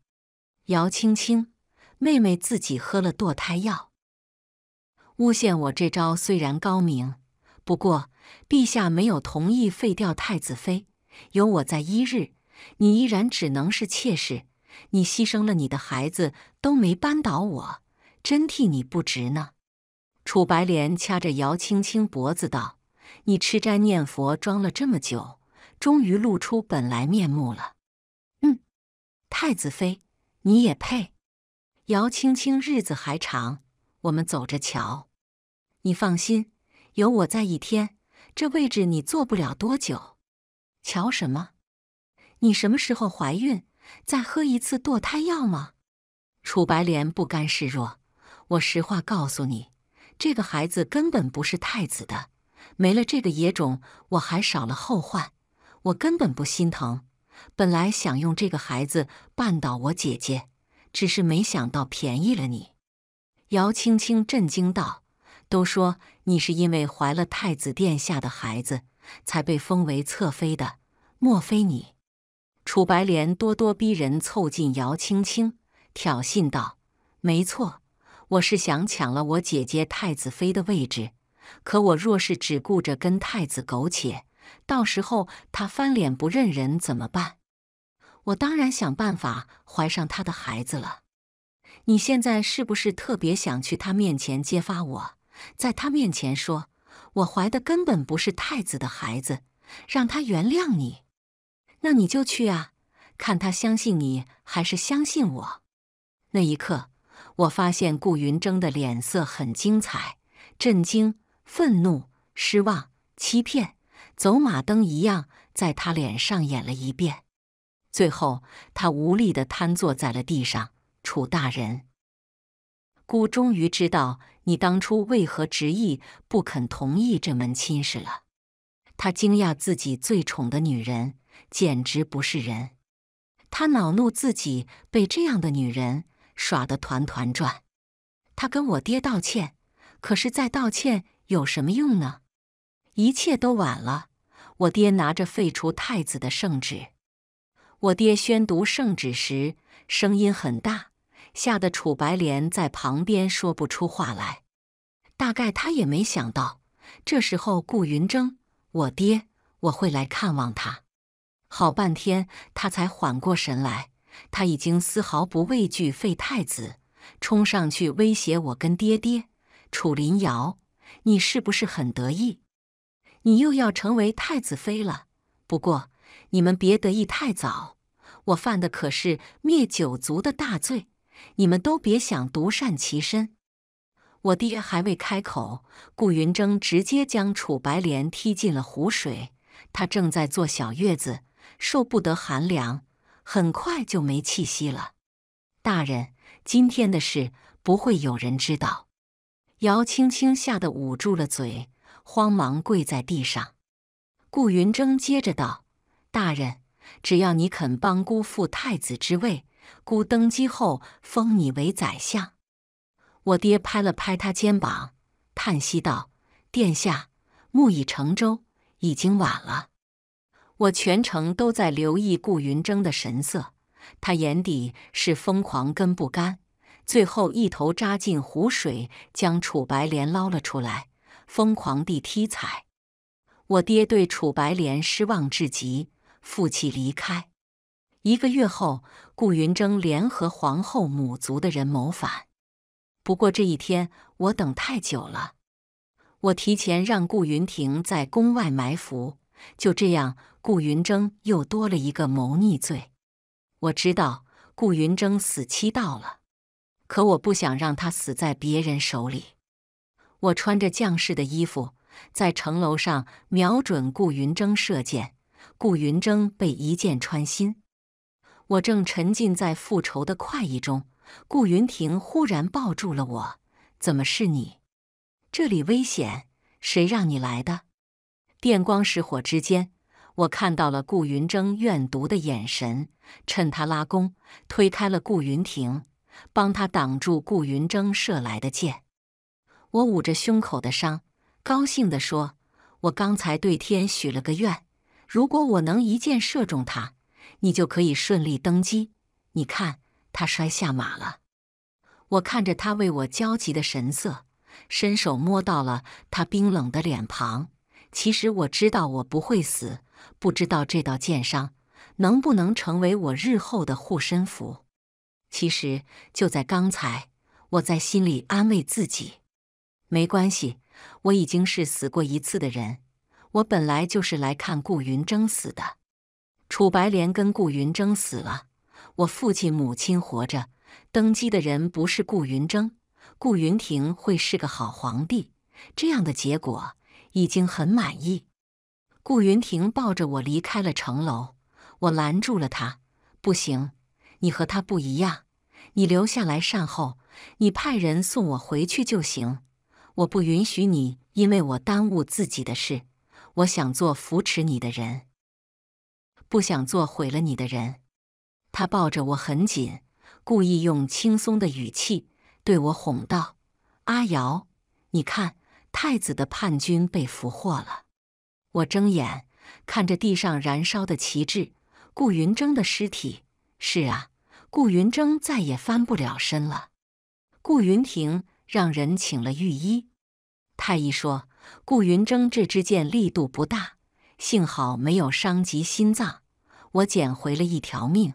姚青青，妹妹自己喝了堕胎药，诬陷我这招虽然高明，不过陛下没有同意废掉太子妃，有我在一日，你依然只能是妾室。你牺牲了你的孩子都没扳倒我，真替你不值呢。楚白莲掐着姚青青脖子道：“你吃斋念佛装了这么久，终于露出本来面目了。嗯，太子妃你也配？姚青青日子还长，我们走着瞧。你放心，有我在一天，这位置你坐不了多久。瞧什么？你什么时候怀孕？再喝一次堕胎药吗？”楚白莲不甘示弱：“我实话告诉你。”这个孩子根本不是太子的，没了这个野种，我还少了后患。我根本不心疼。本来想用这个孩子绊倒我姐姐，只是没想到便宜了你。姚青青震惊道：“都说你是因为怀了太子殿下的孩子，才被封为侧妃的，莫非你……”楚白莲咄咄逼人，凑近姚青青，挑衅道：“没错。”我是想抢了我姐姐太子妃的位置，可我若是只顾着跟太子苟且，到时候他翻脸不认人怎么办？我当然想办法怀上他的孩子了。你现在是不是特别想去他面前揭发我，在他面前说我怀的根本不是太子的孩子，让他原谅你？那你就去啊，看他相信你还是相信我。那一刻。我发现顾云峥的脸色很精彩，震惊、愤怒、失望、欺骗，走马灯一样在他脸上演了一遍。最后，他无力地瘫坐在了地上。楚大人，孤终于知道你当初为何执意不肯同意这门亲事了。他惊讶自己最宠的女人简直不是人，他恼怒自己被这样的女人。耍得团团转，他跟我爹道歉，可是再道歉有什么用呢？一切都晚了。我爹拿着废除太子的圣旨，我爹宣读圣旨时声音很大，吓得楚白莲在旁边说不出话来。大概他也没想到，这时候顾云峥，我爹，我会来看望他。好半天，他才缓过神来。他已经丝毫不畏惧废太子，冲上去威胁我跟爹爹。楚林瑶，你是不是很得意？你又要成为太子妃了。不过，你们别得意太早。我犯的可是灭九族的大罪，你们都别想独善其身。我爹还未开口，顾云峥直接将楚白莲踢进了湖水。他正在坐小月子，受不得寒凉。很快就没气息了，大人，今天的事不会有人知道。姚青青吓得捂住了嘴，慌忙跪在地上。顾云峥接着道：“大人，只要你肯帮孤父太子之位，孤登基后封你为宰相。”我爹拍了拍他肩膀，叹息道：“殿下，木已成舟，已经晚了。”我全程都在留意顾云峥的神色，他眼底是疯狂跟不甘，最后一头扎进湖水，将楚白莲捞了出来，疯狂地踢踩。我爹对楚白莲失望至极，负气离开。一个月后，顾云峥联合皇后母族的人谋反。不过这一天，我等太久了。我提前让顾云霆在宫外埋伏，就这样。顾云峥又多了一个谋逆罪。我知道顾云峥死期到了，可我不想让他死在别人手里。我穿着将士的衣服，在城楼上瞄准顾云峥射箭，顾云峥被一箭穿心。我正沉浸在复仇的快意中，顾云霆忽然抱住了我。怎么是你？这里危险，谁让你来的？电光石火之间。我看到了顾云峥怨毒的眼神，趁他拉弓，推开了顾云霆，帮他挡住顾云峥射来的箭。我捂着胸口的伤，高兴地说：“我刚才对天许了个愿，如果我能一箭射中他，你就可以顺利登基。你看，他摔下马了。”我看着他为我焦急的神色，伸手摸到了他冰冷的脸庞。其实我知道我不会死。不知道这道剑伤能不能成为我日后的护身符。其实就在刚才，我在心里安慰自己：没关系，我已经是死过一次的人。我本来就是来看顾云峥死的。楚白莲跟顾云峥死了，我父亲母亲活着，登基的人不是顾云峥，顾云霆会是个好皇帝。这样的结果已经很满意。顾云霆抱着我离开了城楼，我拦住了他：“不行，你和他不一样，你留下来善后，你派人送我回去就行。我不允许你因为我耽误自己的事，我想做扶持你的人，不想做毁了你的人。”他抱着我很紧，故意用轻松的语气对我哄道：“阿瑶，你看，太子的叛军被俘获了。”我睁眼看着地上燃烧的旗帜，顾云峥的尸体。是啊，顾云峥再也翻不了身了。顾云霆让人请了御医，太医说顾云峥这支箭力度不大，幸好没有伤及心脏，我捡回了一条命。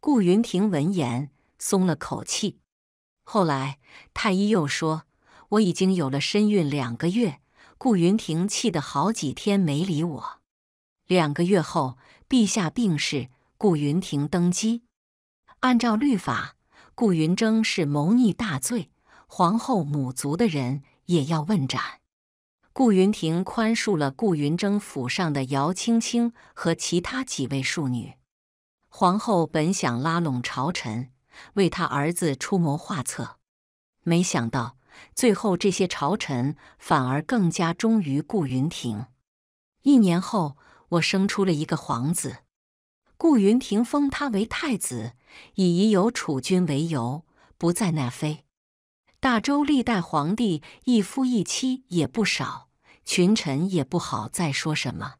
顾云霆闻言松了口气。后来太医又说我已经有了身孕两个月。顾云亭气得好几天没理我。两个月后，陛下病逝，顾云亭登基。按照律法，顾云峥是谋逆大罪，皇后母族的人也要问斩。顾云亭宽恕了顾云峥府上的姚青青和其他几位庶女。皇后本想拉拢朝臣为他儿子出谋划策，没想到。最后，这些朝臣反而更加忠于顾云亭。一年后，我生出了一个皇子，顾云亭封他为太子，以已有储君为由，不再纳妃。大周历代皇帝一夫一妻也不少，群臣也不好再说什么。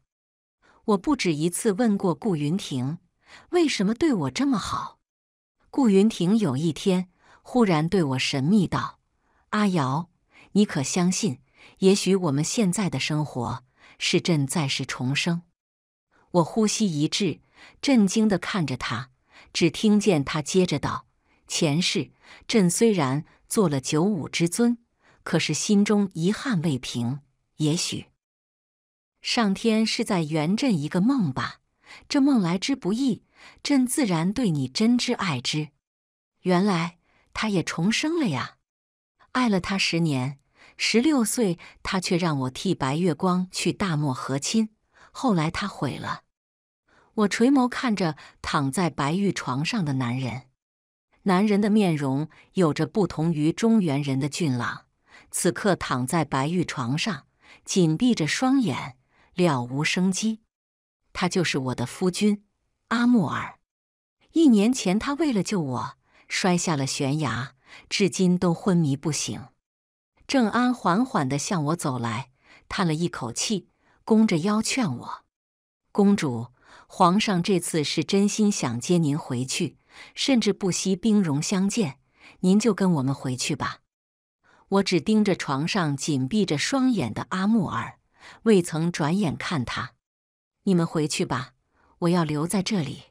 我不止一次问过顾云亭，为什么对我这么好。顾云亭有一天忽然对我神秘道。阿瑶，你可相信？也许我们现在的生活是朕再世重生。我呼吸一滞，震惊的看着他，只听见他接着道：“前世，朕虽然做了九五之尊，可是心中遗憾未平。也许上天是在圆朕一个梦吧。这梦来之不易，朕自然对你真挚爱之。原来他也重生了呀！”爱了他十年，十六岁他却让我替白月光去大漠和亲。后来他毁了我，垂眸看着躺在白玉床上的男人。男人的面容有着不同于中原人的俊朗，此刻躺在白玉床上，紧闭着双眼，了无生机。他就是我的夫君阿木尔。一年前，他为了救我，摔下了悬崖。至今都昏迷不醒。郑安缓缓地向我走来，叹了一口气，弓着腰劝我：“公主，皇上这次是真心想接您回去，甚至不惜兵戎相见，您就跟我们回去吧。”我只盯着床上紧闭着双眼的阿木尔，未曾转眼看他。“你们回去吧，我要留在这里。”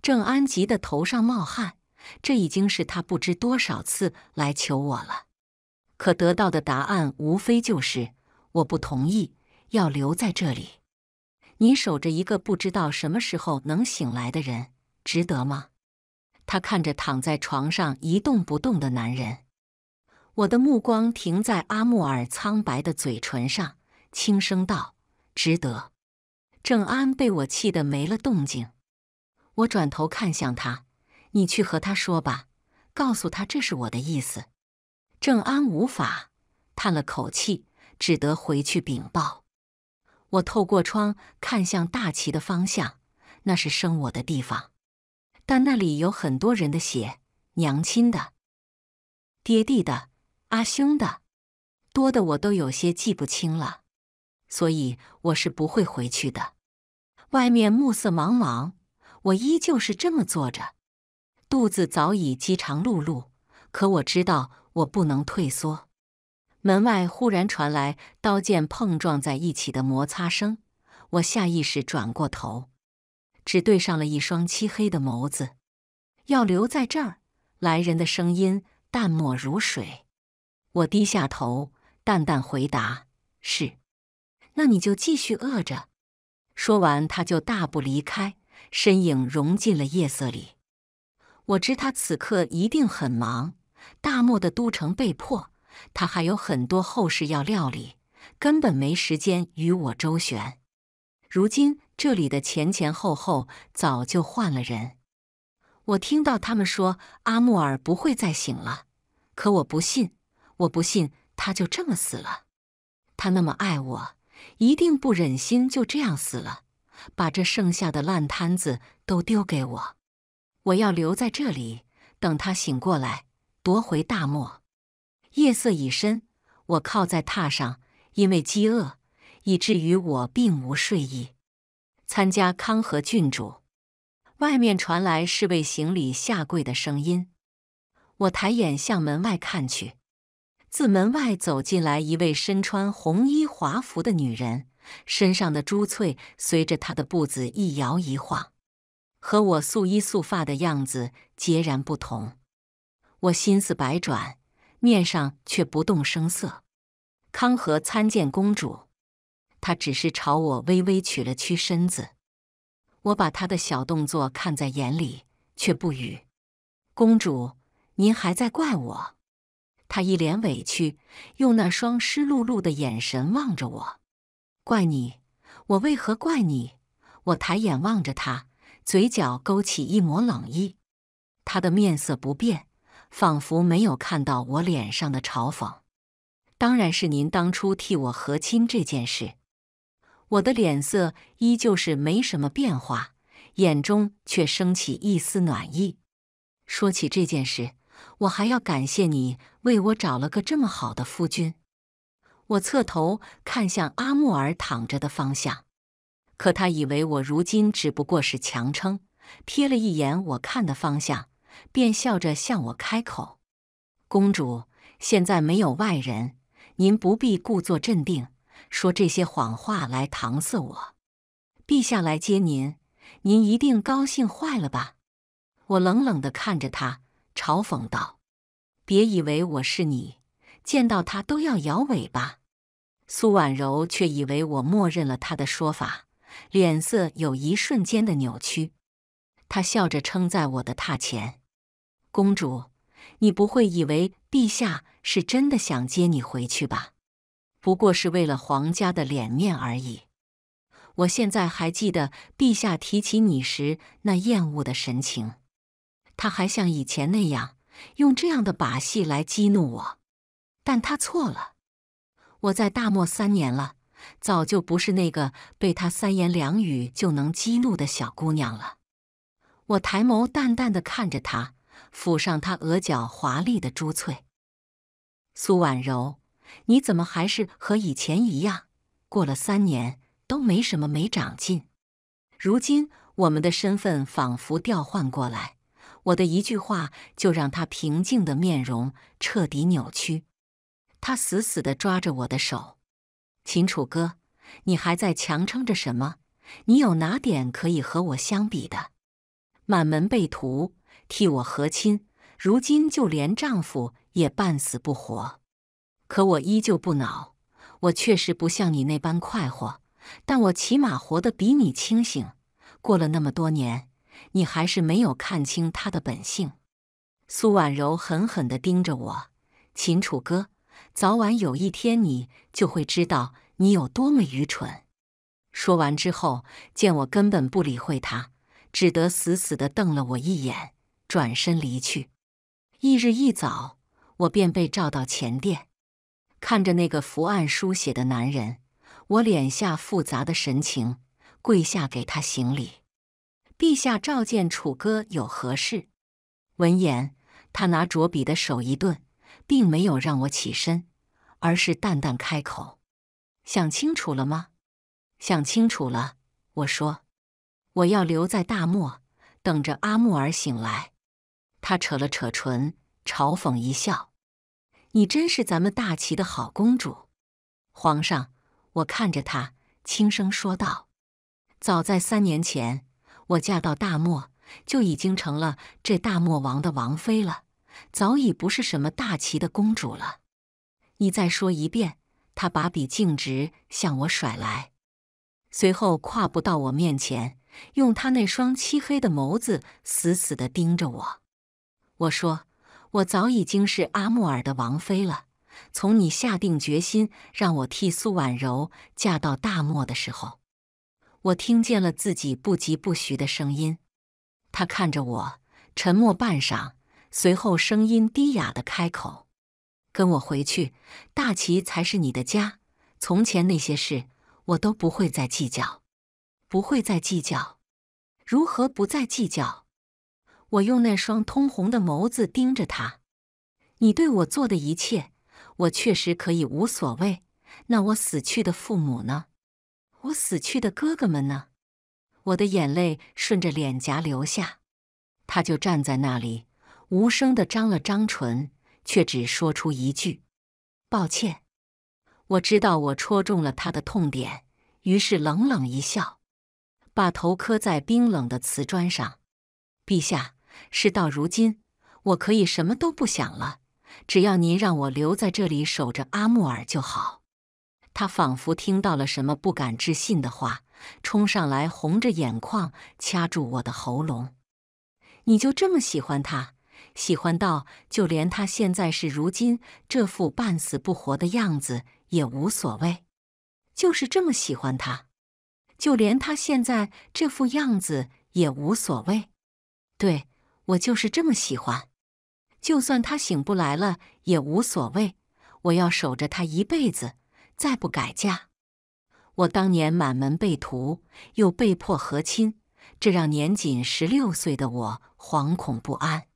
郑安急得头上冒汗。这已经是他不知多少次来求我了，可得到的答案无非就是我不同意，要留在这里。你守着一个不知道什么时候能醒来的人，值得吗？他看着躺在床上一动不动的男人，我的目光停在阿木尔苍白的嘴唇上，轻声道：“值得。”正安被我气得没了动静。我转头看向他。你去和他说吧，告诉他这是我的意思。正安无法，叹了口气，只得回去禀报。我透过窗看向大旗的方向，那是生我的地方，但那里有很多人的血，娘亲的、爹地的、阿兄的，多的我都有些记不清了，所以我是不会回去的。外面暮色茫茫，我依旧是这么坐着。肚子早已饥肠辘辘，可我知道我不能退缩。门外忽然传来刀剑碰撞在一起的摩擦声，我下意识转过头，只对上了一双漆黑的眸子。要留在这儿？来人的声音淡漠如水。我低下头，淡淡回答：“是。”那你就继续饿着。说完，他就大步离开，身影融进了夜色里。我知他此刻一定很忙，大漠的都城被迫，他还有很多后事要料理，根本没时间与我周旋。如今这里的前前后后早就换了人，我听到他们说阿木尔不会再醒了，可我不信，我不信他就这么死了。他那么爱我，一定不忍心就这样死了，把这剩下的烂摊子都丢给我。我要留在这里，等他醒过来，夺回大漠。夜色已深，我靠在榻上，因为饥饿，以至于我并无睡意。参加康和郡主，外面传来侍卫行礼下跪的声音。我抬眼向门外看去，自门外走进来一位身穿红衣华服的女人，身上的珠翠随着她的步子一摇一晃。和我素衣素发的样子截然不同，我心思百转，面上却不动声色。康和参见公主，他只是朝我微微曲了曲身子。我把他的小动作看在眼里，却不语。公主，您还在怪我？他一脸委屈，用那双湿漉漉的眼神望着我。怪你？我为何怪你？我抬眼望着他，嘴角勾起一抹冷意，他的面色不变，仿佛没有看到我脸上的嘲讽。当然是您当初替我和亲这件事，我的脸色依旧是没什么变化，眼中却升起一丝暖意。说起这件事，我还要感谢你为我找了个这么好的夫君。我侧头看向阿木尔躺着的方向。可他以为我如今只不过是强撑，瞥了一眼我看的方向，便笑着向我开口：“公主，现在没有外人，您不必故作镇定，说这些谎话来搪塞我。陛下来接您，您一定高兴坏了吧？”我冷冷地看着他，嘲讽道：“别以为我是你，见到他都要摇尾巴。”苏婉柔却以为我默认了他的说法。脸色有一瞬间的扭曲，他笑着撑在我的榻前。公主，你不会以为陛下是真的想接你回去吧？不过是为了皇家的脸面而已。我现在还记得陛下提起你时那厌恶的神情。他还像以前那样用这样的把戏来激怒我，但他错了。我在大漠三年了。早就不是那个被他三言两语就能激怒的小姑娘了。我抬眸淡淡的看着他，抚上他额角华丽的珠翠。苏婉柔，你怎么还是和以前一样？过了三年都没什么没长进。如今我们的身份仿佛调换过来，我的一句话就让他平静的面容彻底扭曲。他死死的抓着我的手。秦楚哥，你还在强撑着什么？你有哪点可以和我相比的？满门被屠，替我和亲，如今就连丈夫也半死不活，可我依旧不恼。我确实不像你那般快活，但我起码活得比你清醒。过了那么多年，你还是没有看清他的本性。苏婉柔狠狠的盯着我，秦楚哥。早晚有一天，你就会知道你有多么愚蠢。说完之后，见我根本不理会他，只得死死地瞪了我一眼，转身离去。翌日一早，我便被召到前殿，看着那个伏案书写的男人，我脸下复杂的神情，跪下给他行礼：“陛下召见楚歌有何事？”闻言，他拿着笔的手一顿。并没有让我起身，而是淡淡开口：“想清楚了吗？”“想清楚了。”我说：“我要留在大漠，等着阿木尔醒来。”他扯了扯唇，嘲讽一笑：“你真是咱们大齐的好公主。”“皇上。”我看着他，轻声说道：“早在三年前，我嫁到大漠，就已经成了这大漠王的王妃了。”早已不是什么大齐的公主了。你再说一遍。他把笔径直向我甩来，随后跨步到我面前，用他那双漆黑的眸子死死地盯着我。我说：“我早已经是阿木尔的王妃了。从你下定决心让我替苏婉柔嫁到大漠的时候，我听见了自己不疾不徐的声音。”他看着我，沉默半晌。随后，声音低哑的开口：“跟我回去，大齐才是你的家。从前那些事，我都不会再计较，不会再计较。如何不再计较？”我用那双通红的眸子盯着他：“你对我做的一切，我确实可以无所谓。那我死去的父母呢？我死去的哥哥们呢？”我的眼泪顺着脸颊流下，他就站在那里。无声地张了张唇，却只说出一句：“抱歉。”我知道我戳中了他的痛点，于是冷冷一笑，把头磕在冰冷的瓷砖上。“陛下，事到如今，我可以什么都不想了，只要您让我留在这里守着阿穆尔就好。”他仿佛听到了什么不敢置信的话，冲上来红着眼眶掐住我的喉咙：“你就这么喜欢他？”喜欢到就连他现在是如今这副半死不活的样子也无所谓，就是这么喜欢他，就连他现在这副样子也无所谓。对我就是这么喜欢，就算他醒不来了也无所谓。我要守着他一辈子，再不改嫁。我当年满门被屠，又被迫和亲，这让年仅十六岁的我惶恐不安。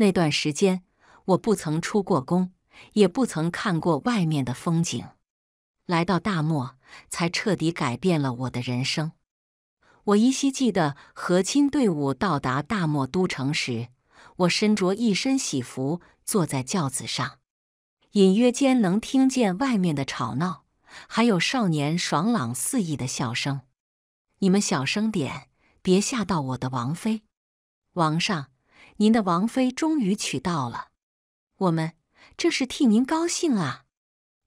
那段时间，我不曾出过宫，也不曾看过外面的风景。来到大漠，才彻底改变了我的人生。我依稀记得和亲队伍到达大漠都城时，我身着一身喜服，坐在轿子上，隐约间能听见外面的吵闹，还有少年爽朗肆意的笑声。你们小声点，别吓到我的王妃，王上。您的王妃终于娶到了，我们这是替您高兴啊！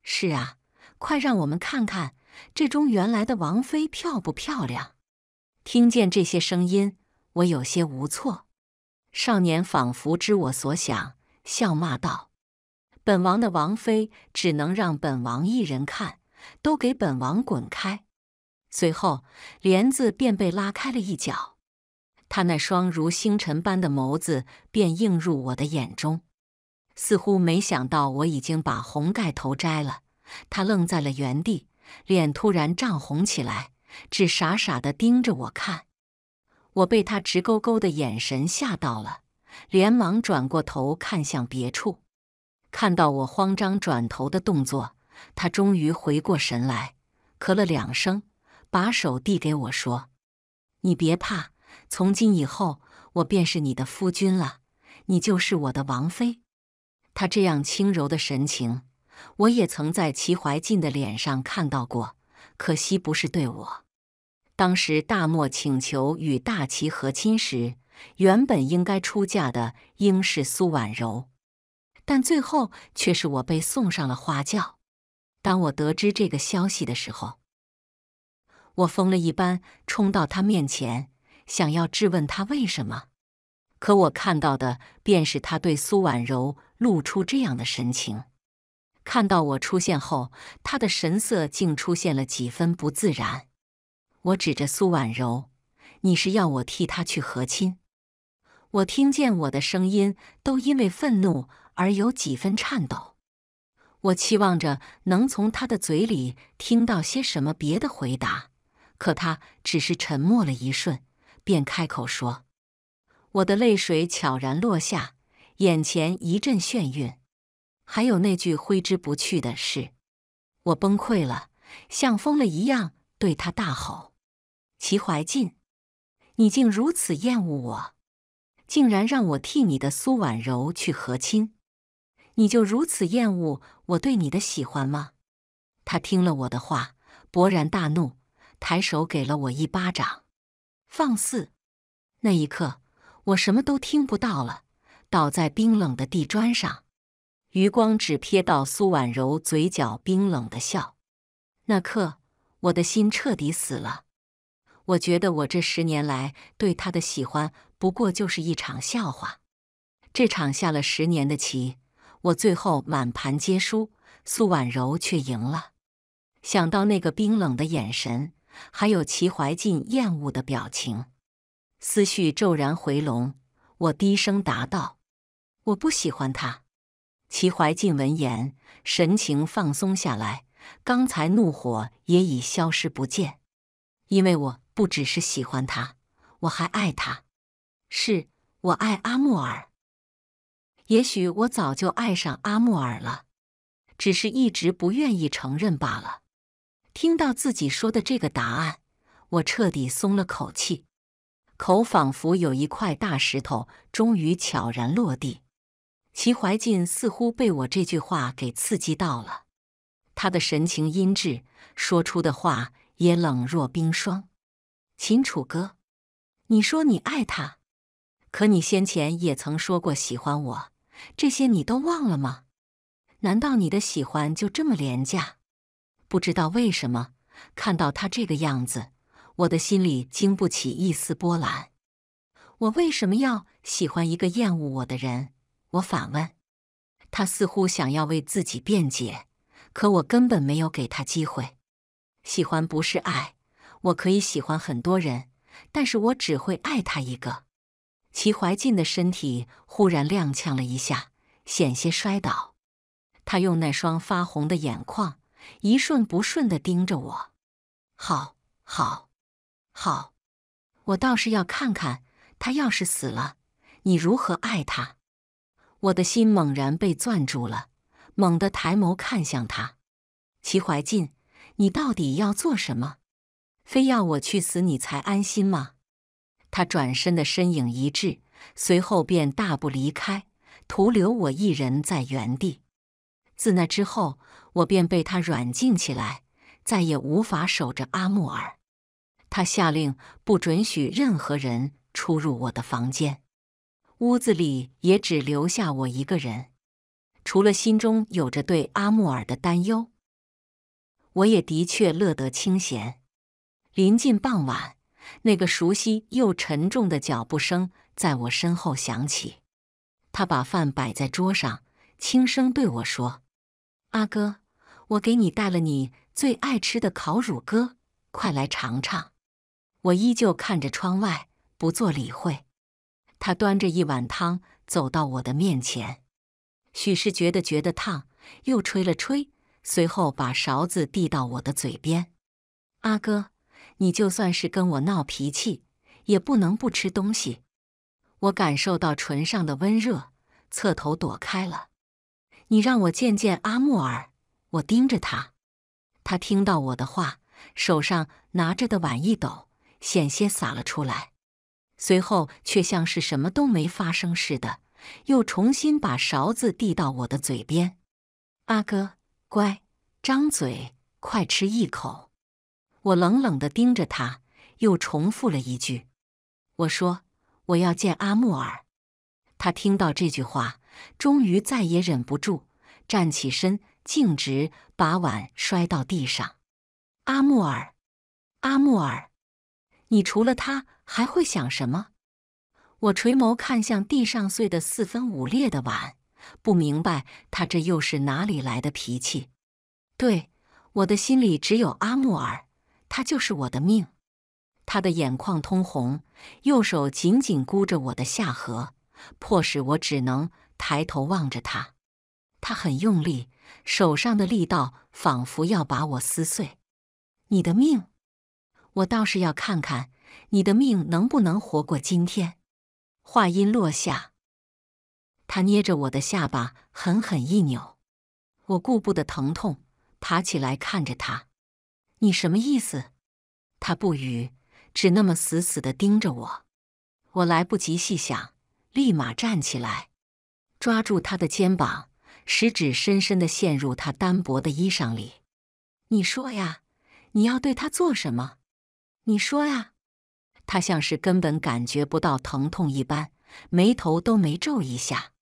是啊，快让我们看看这中原来的王妃漂不漂亮！听见这些声音，我有些无措。少年仿佛知我所想，笑骂道：“本王的王妃只能让本王一人看，都给本王滚开！”随后，帘子便被拉开了一角。他那双如星辰般的眸子便映入我的眼中，似乎没想到我已经把红盖头摘了。他愣在了原地，脸突然涨红起来，只傻傻地盯着我看。我被他直勾勾的眼神吓到了，连忙转过头看向别处。看到我慌张转头的动作，他终于回过神来，咳了两声，把手递给我说：“你别怕。”从今以后，我便是你的夫君了，你就是我的王妃。他这样轻柔的神情，我也曾在齐怀晋的脸上看到过，可惜不是对我。当时大漠请求与大齐和亲时，原本应该出嫁的应是苏婉柔，但最后却是我被送上了花轿。当我得知这个消息的时候，我疯了一般冲到他面前。想要质问他为什么，可我看到的便是他对苏婉柔露出这样的神情。看到我出现后，他的神色竟出现了几分不自然。我指着苏婉柔：“你是要我替他去和亲？”我听见我的声音都因为愤怒而有几分颤抖。我期望着能从他的嘴里听到些什么别的回答，可他只是沉默了一瞬。便开口说：“我的泪水悄然落下，眼前一阵眩晕，还有那句挥之不去的是，我崩溃了，像疯了一样对他大吼：‘齐怀晋，你竟如此厌恶我，竟然让我替你的苏婉柔去和亲，你就如此厌恶我对你的喜欢吗？’他听了我的话，勃然大怒，抬手给了我一巴掌。”放肆！那一刻，我什么都听不到了，倒在冰冷的地砖上，余光只瞥到苏婉柔嘴角冰冷的笑。那刻，我的心彻底死了。我觉得我这十年来对他的喜欢，不过就是一场笑话。这场下了十年的棋，我最后满盘皆输，苏婉柔却赢了。想到那个冰冷的眼神。还有齐怀进厌恶的表情，思绪骤然回笼。我低声答道：“我不喜欢他。”齐怀进闻言，神情放松下来，刚才怒火也已消失不见。因为我不只是喜欢他，我还爱他。是我爱阿穆尔，也许我早就爱上阿穆尔了，只是一直不愿意承认罢了。听到自己说的这个答案，我彻底松了口气，口仿佛有一块大石头终于悄然落地。齐怀进似乎被我这句话给刺激到了，他的神情阴滞，说出的话也冷若冰霜。秦楚哥，你说你爱他，可你先前也曾说过喜欢我，这些你都忘了吗？难道你的喜欢就这么廉价？不知道为什么，看到他这个样子，我的心里经不起一丝波澜。我为什么要喜欢一个厌恶我的人？我反问。他似乎想要为自己辩解，可我根本没有给他机会。喜欢不是爱，我可以喜欢很多人，但是我只会爱他一个。齐怀进的身体忽然踉跄了一下，险些摔倒。他用那双发红的眼眶。一顺不顺的盯着我，好，好，好，我倒是要看看他要是死了，你如何爱他？我的心猛然被攥住了，猛地抬眸看向他，齐怀进，你到底要做什么？非要我去死你才安心吗？他转身的身影一滞，随后便大步离开，徒留我一人在原地。自那之后。我便被他软禁起来，再也无法守着阿穆尔。他下令不准许任何人出入我的房间，屋子里也只留下我一个人。除了心中有着对阿穆尔的担忧，我也的确乐得清闲。临近傍晚，那个熟悉又沉重的脚步声在我身后响起。他把饭摆在桌上，轻声对我说：“阿哥。”我给你带了你最爱吃的烤乳鸽，快来尝尝。我依旧看着窗外，不做理会。他端着一碗汤走到我的面前，许是觉得觉得烫，又吹了吹，随后把勺子递到我的嘴边。阿哥，你就算是跟我闹脾气，也不能不吃东西。我感受到唇上的温热，侧头躲开了。你让我见见阿木尔。我盯着他，他听到我的话，手上拿着的碗一抖，险些洒了出来，随后却像是什么都没发生似的，又重新把勺子递到我的嘴边。阿哥，乖，张嘴，快吃一口。我冷冷的盯着他，又重复了一句：“我说我要见阿木尔。”他听到这句话，终于再也忍不住，站起身。径直把碗摔到地上，阿木尔，阿木尔，你除了他还会想什么？我垂眸看向地上碎得四分五裂的碗，不明白他这又是哪里来的脾气。对，我的心里只有阿木尔，他就是我的命。他的眼眶通红，右手紧紧箍着我的下颌，迫使我只能抬头望着他。他很用力，手上的力道仿佛要把我撕碎。你的命，我倒是要看看你的命能不能活过今天。话音落下，他捏着我的下巴狠狠一扭。我顾不得疼痛，爬起来看着他：“你什么意思？”他不语，只那么死死的盯着我。我来不及细想，立马站起来，抓住他的肩膀。食指深深地陷入他单薄的衣裳里。你说呀，你要对他做什么？你说呀。他像是根本感觉不到疼痛一般，眉头都没皱一下，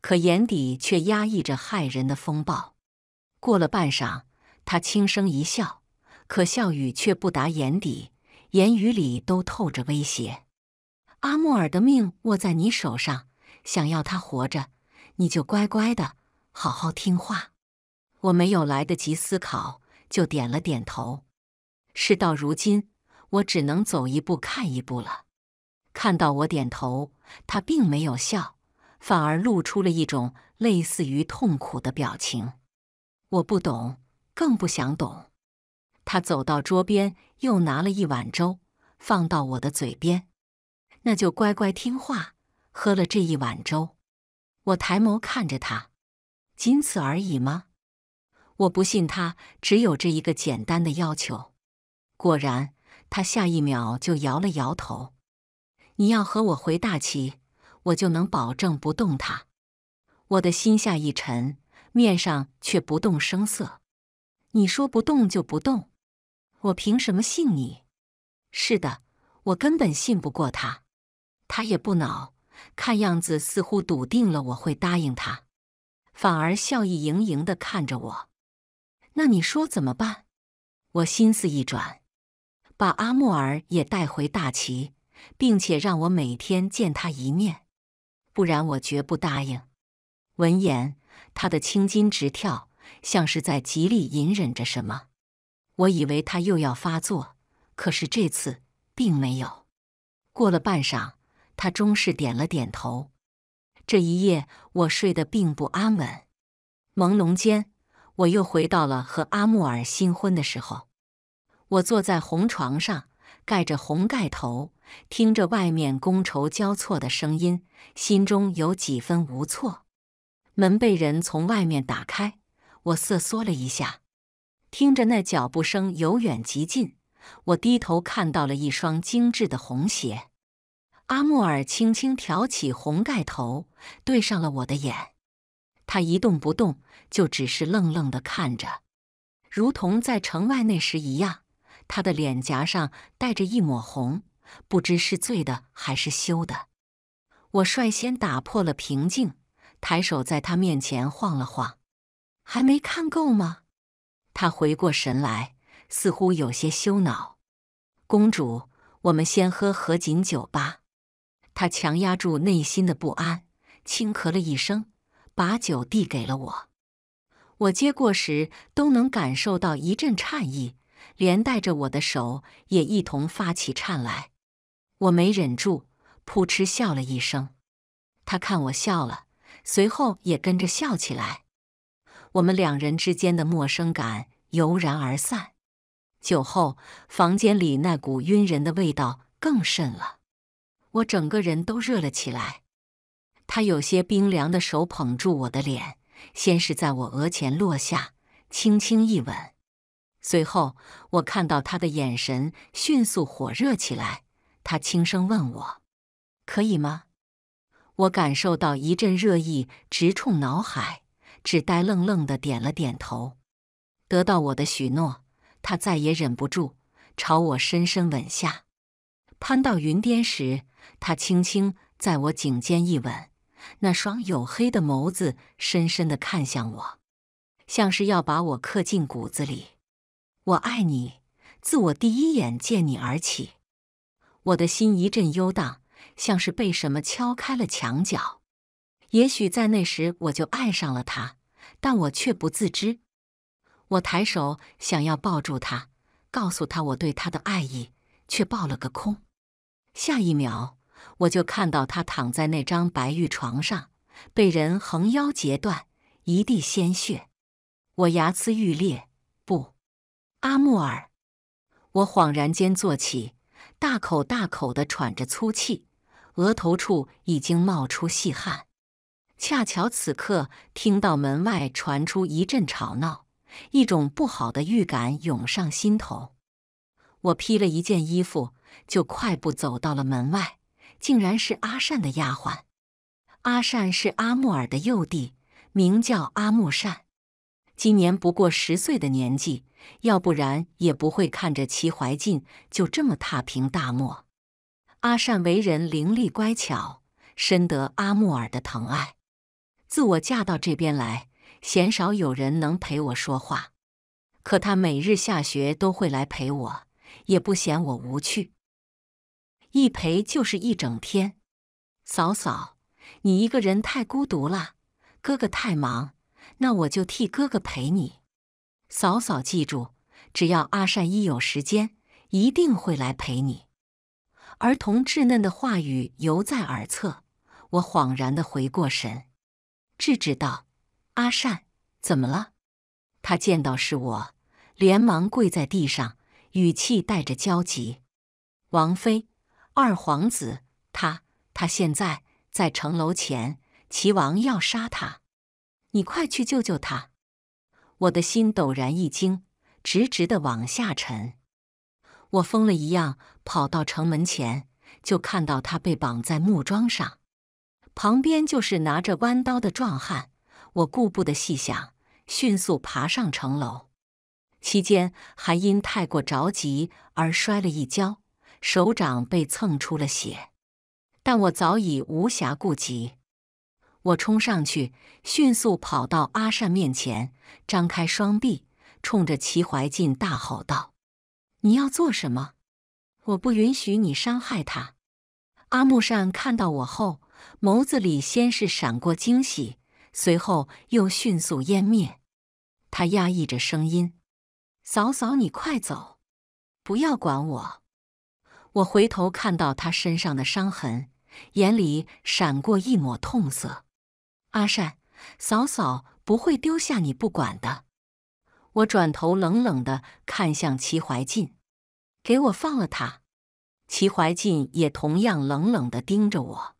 可眼底却压抑着骇人的风暴。过了半晌，他轻声一笑，可笑语却不达眼底，言语里都透着威胁。阿莫尔的命握在你手上，想要他活着，你就乖乖的。好好听话，我没有来得及思考，就点了点头。事到如今，我只能走一步看一步了。看到我点头，他并没有笑，反而露出了一种类似于痛苦的表情。我不懂，更不想懂。他走到桌边，又拿了一碗粥，放到我的嘴边。那就乖乖听话，喝了这一碗粥。我抬眸看着他。仅此而已吗？我不信他只有这一个简单的要求。果然，他下一秒就摇了摇头。你要和我回大齐，我就能保证不动他。我的心下一沉，面上却不动声色。你说不动就不动，我凭什么信你？是的，我根本信不过他。他也不恼，看样子似乎笃定了我会答应他。反而笑意盈盈地看着我。那你说怎么办？我心思一转，把阿莫尔也带回大齐，并且让我每天见他一面，不然我绝不答应。闻言，他的青筋直跳，像是在极力隐忍着什么。我以为他又要发作，可是这次并没有。过了半晌，他终是点了点头。这一夜，我睡得并不安稳。朦胧间，我又回到了和阿木尔新婚的时候。我坐在红床上，盖着红盖头，听着外面觥筹交错的声音，心中有几分无措。门被人从外面打开，我瑟缩了一下，听着那脚步声由远及近。我低头看到了一双精致的红鞋。阿莫尔轻轻挑起红盖头，对上了我的眼。他一动不动，就只是愣愣地看着，如同在城外那时一样。他的脸颊上带着一抹红，不知是醉的还是羞的。我率先打破了平静，抬手在他面前晃了晃：“还没看够吗？”他回过神来，似乎有些羞恼：“公主，我们先喝合卺酒吧。”他强压住内心的不安，轻咳了一声，把酒递给了我。我接过时都能感受到一阵颤意，连带着我的手也一同发起颤来。我没忍住，扑哧笑了一声。他看我笑了，随后也跟着笑起来。我们两人之间的陌生感油然而散。酒后，房间里那股晕人的味道更甚了。我整个人都热了起来，他有些冰凉的手捧住我的脸，先是在我额前落下，轻轻一吻，随后我看到他的眼神迅速火热起来，他轻声问我：“可以吗？”我感受到一阵热意直冲脑海，只呆愣愣的点了点头。得到我的许诺，他再也忍不住，朝我深深吻下。攀到云巅时，他轻轻在我颈间一吻，那双黝黑的眸子深深地看向我，像是要把我刻进骨子里。我爱你，自我第一眼见你而起，我的心一阵悠荡，像是被什么敲开了墙角。也许在那时我就爱上了他，但我却不自知。我抬手想要抱住他，告诉他我对他的爱意，却抱了个空。下一秒，我就看到他躺在那张白玉床上，被人横腰截断，一地鲜血。我牙眦欲裂，不，阿木尔！我恍然间坐起，大口大口的喘着粗气，额头处已经冒出细汗。恰巧此刻听到门外传出一阵吵闹，一种不好的预感涌上心头。我披了一件衣服。就快步走到了门外，竟然是阿善的丫鬟。阿善是阿木尔的幼弟，名叫阿木善，今年不过十岁的年纪，要不然也不会看着齐怀晋就这么踏平大漠。阿善为人伶俐乖巧，深得阿木尔的疼爱。自我嫁到这边来，鲜少有人能陪我说话，可他每日下学都会来陪我，也不嫌我无趣。一陪就是一整天，嫂嫂，你一个人太孤独了，哥哥太忙，那我就替哥哥陪你。嫂嫂，记住，只要阿善一有时间，一定会来陪你。儿童稚嫩的话语犹在耳侧，我恍然的回过神，制止道：“阿善，怎么了？”他见到是我，连忙跪在地上，语气带着焦急：“王妃。”二皇子，他他现在在城楼前，齐王要杀他，你快去救救他！我的心陡然一惊，直直的往下沉。我疯了一样跑到城门前，就看到他被绑在木桩上，旁边就是拿着弯刀的壮汉。我顾不得细想，迅速爬上城楼，期间还因太过着急而摔了一跤。手掌被蹭出了血，但我早已无暇顾及。我冲上去，迅速跑到阿善面前，张开双臂，冲着齐怀进大吼道：“你要做什么？我不允许你伤害他！”阿木善看到我后，眸子里先是闪过惊喜，随后又迅速湮灭。他压抑着声音：“嫂嫂，你快走，不要管我。”我回头看到他身上的伤痕，眼里闪过一抹痛色。阿善，嫂嫂不会丢下你不管的。我转头冷冷的看向齐怀进：“给我放了他！”齐怀进也同样冷冷的盯着我：“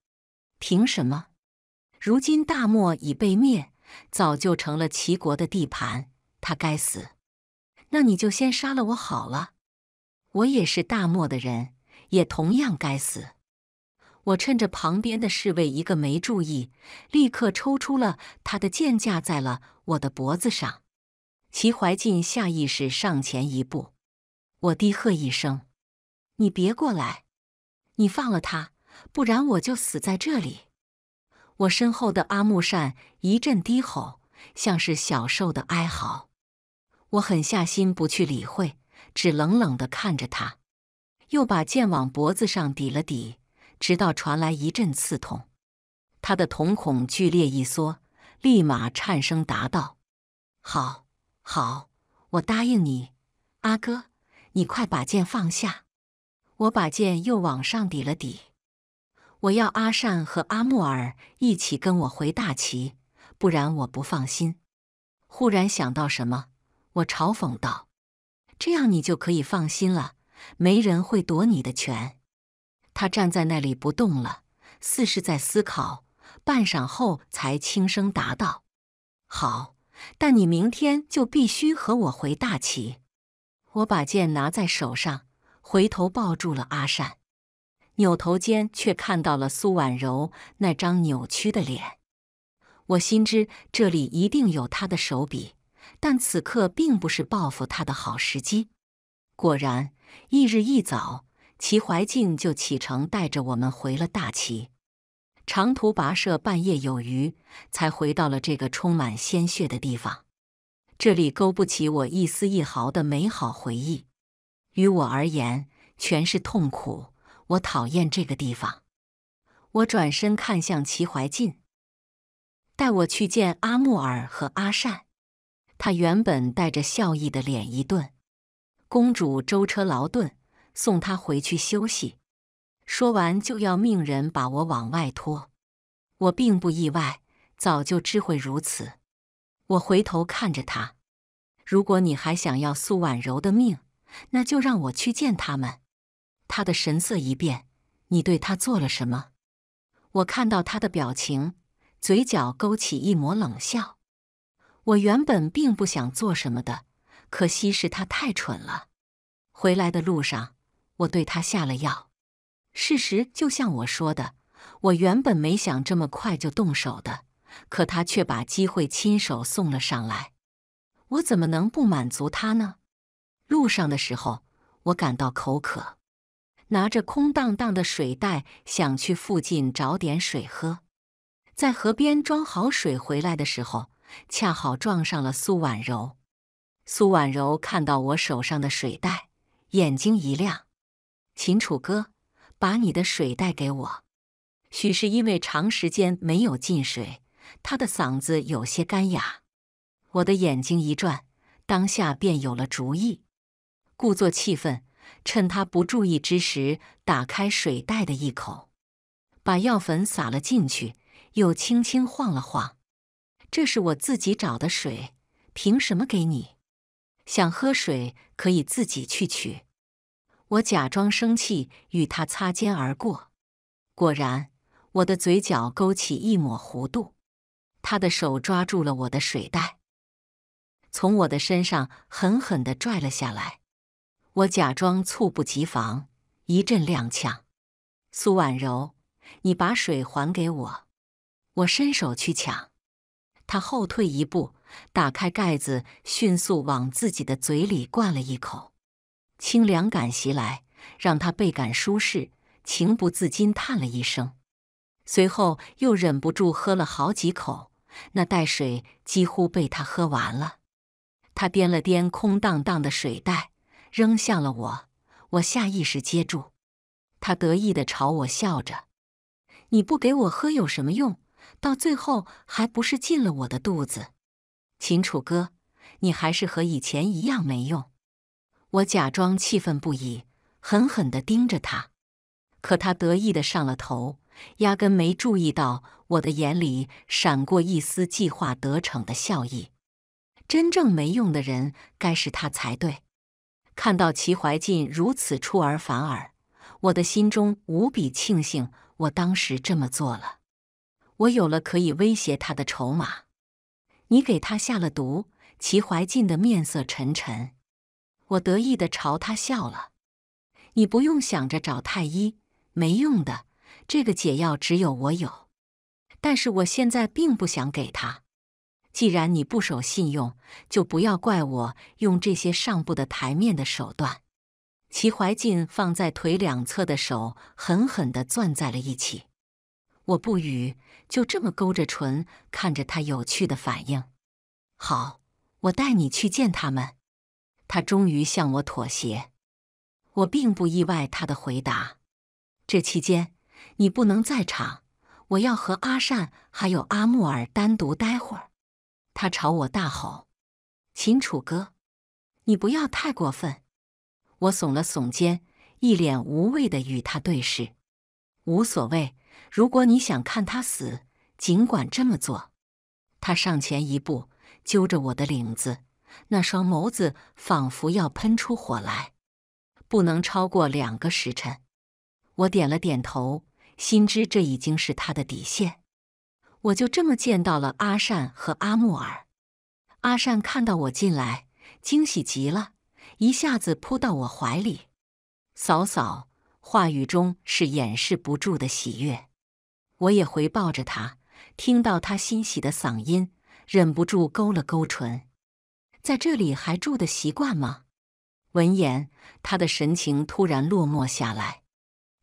凭什么？如今大漠已被灭，早就成了齐国的地盘，他该死。那你就先杀了我好了，我也是大漠的人。”也同样该死！我趁着旁边的侍卫一个没注意，立刻抽出了他的剑，架在了我的脖子上。齐怀进下意识上前一步，我低喝一声：“你别过来！你放了他，不然我就死在这里！”我身后的阿木善一阵低吼，像是小兽的哀嚎。我狠下心不去理会，只冷冷的看着他。又把剑往脖子上抵了抵，直到传来一阵刺痛，他的瞳孔剧烈一缩，立马颤声答道：“好，好，我答应你，阿哥，你快把剑放下。”我把剑又往上抵了抵，我要阿善和阿木尔一起跟我回大齐，不然我不放心。忽然想到什么，我嘲讽道：“这样你就可以放心了。”没人会夺你的权。他站在那里不动了，似是在思考。半晌后，才轻声答道：“好，但你明天就必须和我回大齐。”我把剑拿在手上，回头抱住了阿善，扭头间却看到了苏婉柔那张扭曲的脸。我心知这里一定有他的手笔，但此刻并不是报复他的好时机。果然。翌日一早，齐怀进就启程，带着我们回了大齐。长途跋涉，半夜有余，才回到了这个充满鲜血的地方。这里勾不起我一丝一毫的美好回忆，于我而言全是痛苦。我讨厌这个地方。我转身看向齐怀进，带我去见阿木尔和阿善。他原本带着笑意的脸一顿。公主舟车劳顿，送她回去休息。说完就要命人把我往外拖。我并不意外，早就知会如此。我回头看着他：“如果你还想要苏婉柔的命，那就让我去见他们。”他的神色一变：“你对他做了什么？”我看到他的表情，嘴角勾起一抹冷笑：“我原本并不想做什么的。”可惜是他太蠢了。回来的路上，我对他下了药。事实就像我说的，我原本没想这么快就动手的，可他却把机会亲手送了上来。我怎么能不满足他呢？路上的时候，我感到口渴，拿着空荡荡的水袋想去附近找点水喝。在河边装好水回来的时候，恰好撞上了苏婉柔。苏婉柔看到我手上的水袋，眼睛一亮。秦楚哥，把你的水袋给我。许是因为长时间没有进水，他的嗓子有些干哑。我的眼睛一转，当下便有了主意，故作气愤，趁他不注意之时，打开水袋的一口，把药粉撒了进去，又轻轻晃了晃。这是我自己找的水，凭什么给你？想喝水可以自己去取。我假装生气，与他擦肩而过。果然，我的嘴角勾起一抹弧度。他的手抓住了我的水袋，从我的身上狠狠地拽了下来。我假装猝不及防，一阵踉跄。苏婉柔，你把水还给我！我伸手去抢，他后退一步。打开盖子，迅速往自己的嘴里灌了一口，清凉感袭来，让他倍感舒适，情不自禁叹了一声。随后又忍不住喝了好几口，那袋水几乎被他喝完了。他掂了掂空荡荡的水袋，扔向了我，我下意识接住。他得意地朝我笑着：“你不给我喝有什么用？到最后还不是进了我的肚子。”秦楚哥，你还是和以前一样没用！我假装气愤不已，狠狠地盯着他。可他得意的上了头，压根没注意到我的眼里闪过一丝计划得逞的笑意。真正没用的人该是他才对。看到齐怀进如此出尔反尔，我的心中无比庆幸，我当时这么做了，我有了可以威胁他的筹码。你给他下了毒，齐怀进的面色沉沉。我得意地朝他笑了。你不用想着找太医，没用的。这个解药只有我有，但是我现在并不想给他。既然你不守信用，就不要怪我用这些上不得台面的手段。齐怀进放在腿两侧的手狠狠地攥在了一起。我不语，就这么勾着唇看着他有趣的反应。好，我带你去见他们。他终于向我妥协。我并不意外他的回答。这期间你不能在场，我要和阿善还有阿木尔单独待会儿。他朝我大吼：“秦楚哥，你不要太过分！”我耸了耸肩，一脸无畏的与他对视。无所谓。如果你想看他死，尽管这么做。他上前一步，揪着我的领子，那双眸子仿佛要喷出火来。不能超过两个时辰。我点了点头，心知这已经是他的底线。我就这么见到了阿善和阿木尔。阿善看到我进来，惊喜极了，一下子扑到我怀里，嫂嫂，话语中是掩饰不住的喜悦。我也回抱着他，听到他欣喜的嗓音，忍不住勾了勾唇。在这里还住的习惯吗？闻言，他的神情突然落寞下来。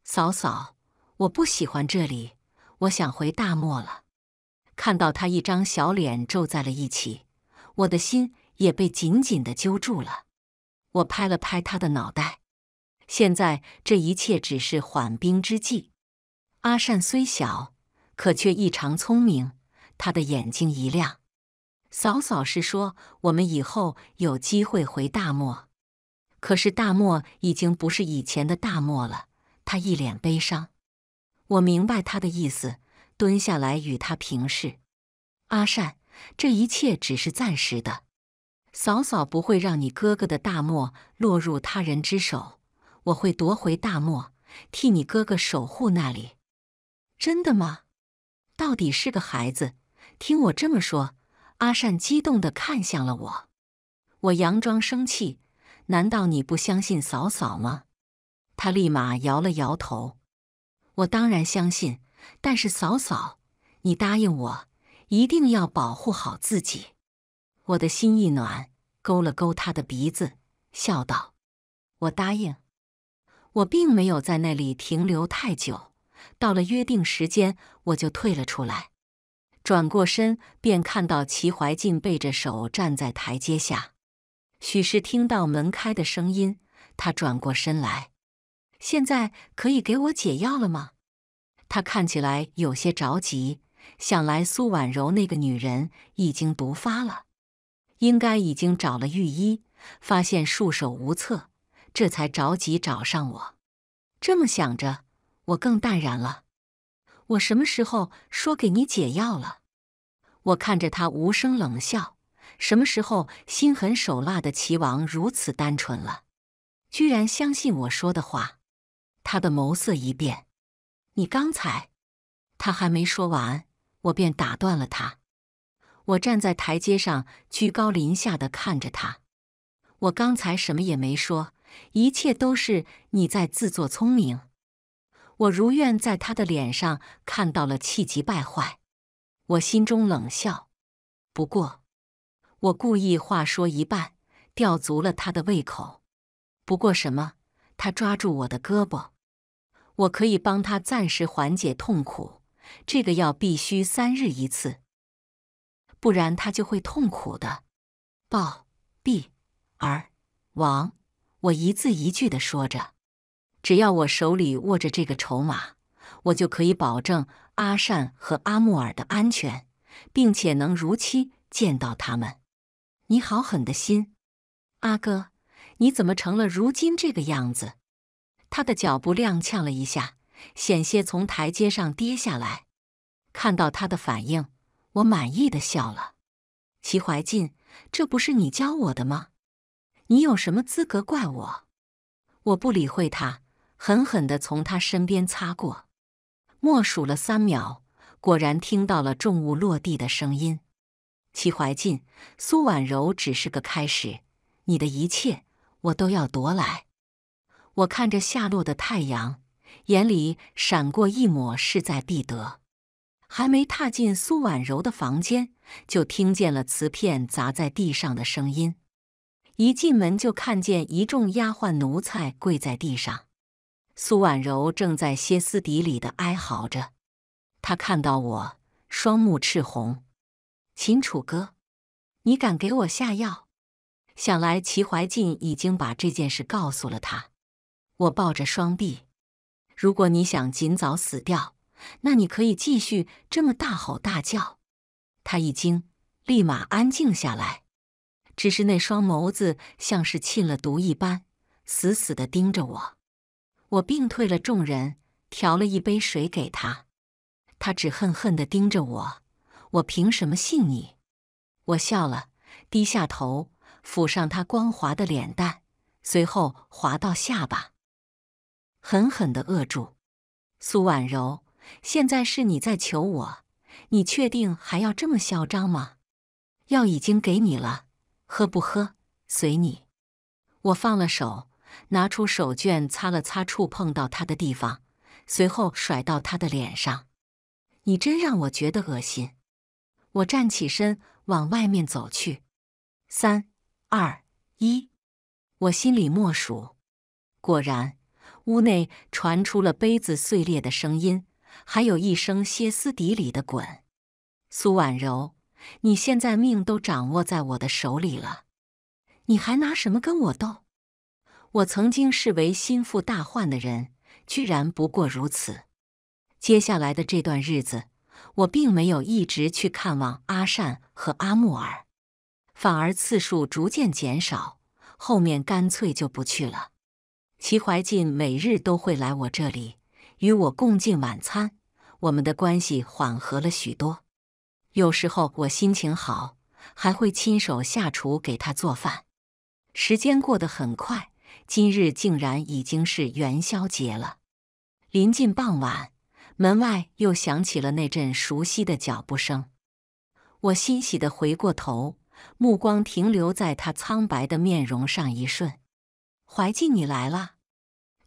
嫂嫂，我不喜欢这里，我想回大漠了。看到他一张小脸皱在了一起，我的心也被紧紧的揪住了。我拍了拍他的脑袋。现在这一切只是缓兵之计。阿善虽小，可却异常聪明。他的眼睛一亮：“嫂嫂是说，我们以后有机会回大漠？可是大漠已经不是以前的大漠了。”他一脸悲伤。我明白他的意思，蹲下来与他平视：“阿善，这一切只是暂时的。嫂嫂不会让你哥哥的大漠落入他人之手，我会夺回大漠，替你哥哥守护那里。”真的吗？到底是个孩子。听我这么说，阿善激动的看向了我。我佯装生气：“难道你不相信嫂嫂吗？”他立马摇了摇头。我当然相信，但是嫂嫂，你答应我，一定要保护好自己。我的心一暖，勾了勾他的鼻子，笑道：“我答应。”我并没有在那里停留太久。到了约定时间，我就退了出来，转过身便看到齐怀晋背着手站在台阶下。许是听到门开的声音，他转过身来。现在可以给我解药了吗？他看起来有些着急，想来苏婉柔那个女人已经毒发了，应该已经找了御医，发现束手无策，这才着急找上我。这么想着。我更淡然了。我什么时候说给你解药了？我看着他，无声冷笑。什么时候心狠手辣的齐王如此单纯了？居然相信我说的话？他的眸色一变。你刚才……他还没说完，我便打断了他。我站在台阶上，居高临下的看着他。我刚才什么也没说，一切都是你在自作聪明。我如愿在他的脸上看到了气急败坏，我心中冷笑。不过，我故意话说一半，吊足了他的胃口。不过什么？他抓住我的胳膊，我可以帮他暂时缓解痛苦。这个药必须三日一次，不然他就会痛苦的。暴毙而亡，我一字一句的说着。只要我手里握着这个筹码，我就可以保证阿善和阿木尔的安全，并且能如期见到他们。你好狠的心，阿哥，你怎么成了如今这个样子？他的脚步踉跄了一下，险些从台阶上跌下来。看到他的反应，我满意的笑了。齐怀进，这不是你教我的吗？你有什么资格怪我？我不理会他。狠狠地从他身边擦过，默数了三秒，果然听到了重物落地的声音。齐怀进，苏婉柔只是个开始，你的一切我都要夺来。我看着下落的太阳，眼里闪过一抹势在必得。还没踏进苏婉柔的房间，就听见了瓷片砸在地上的声音。一进门就看见一众丫鬟奴才跪在地上。苏婉柔正在歇斯底里的哀嚎着，她看到我，双目赤红。秦楚哥，你敢给我下药？想来齐怀晋已经把这件事告诉了他。我抱着双臂，如果你想尽早死掉，那你可以继续这么大吼大叫。他一惊，立马安静下来，只是那双眸子像是浸了毒一般，死死地盯着我。我病退了，众人调了一杯水给他，他只恨恨地盯着我。我凭什么信你？我笑了，低下头抚上他光滑的脸蛋，随后滑到下巴，狠狠地扼住苏婉柔。现在是你在求我，你确定还要这么嚣张吗？药已经给你了，喝不喝随你。我放了手。拿出手绢擦了擦触碰到他的地方，随后甩到他的脸上。你真让我觉得恶心。我站起身往外面走去。三、二、一，我心里默数。果然，屋内传出了杯子碎裂的声音，还有一声歇斯底里的“滚”。苏婉柔，你现在命都掌握在我的手里了，你还拿什么跟我斗？我曾经视为心腹大患的人，居然不过如此。接下来的这段日子，我并没有一直去看望阿善和阿木尔，反而次数逐渐减少，后面干脆就不去了。齐怀进每日都会来我这里，与我共进晚餐，我们的关系缓和了许多。有时候我心情好，还会亲手下厨给他做饭。时间过得很快。今日竟然已经是元宵节了，临近傍晚，门外又响起了那阵熟悉的脚步声。我欣喜的回过头，目光停留在他苍白的面容上一瞬。怀静，你来了。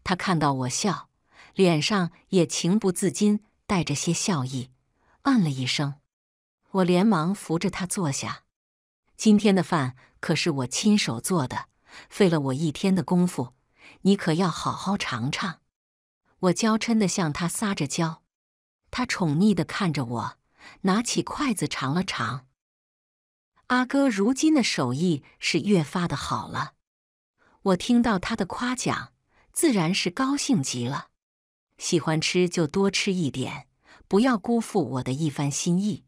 他看到我笑，脸上也情不自禁带着些笑意，嗯了一声。我连忙扶着他坐下。今天的饭可是我亲手做的。费了我一天的功夫，你可要好好尝尝。我娇嗔的向他撒着娇，他宠溺的看着我，拿起筷子尝了尝。阿哥如今的手艺是越发的好了。我听到他的夸奖，自然是高兴极了。喜欢吃就多吃一点，不要辜负我的一番心意。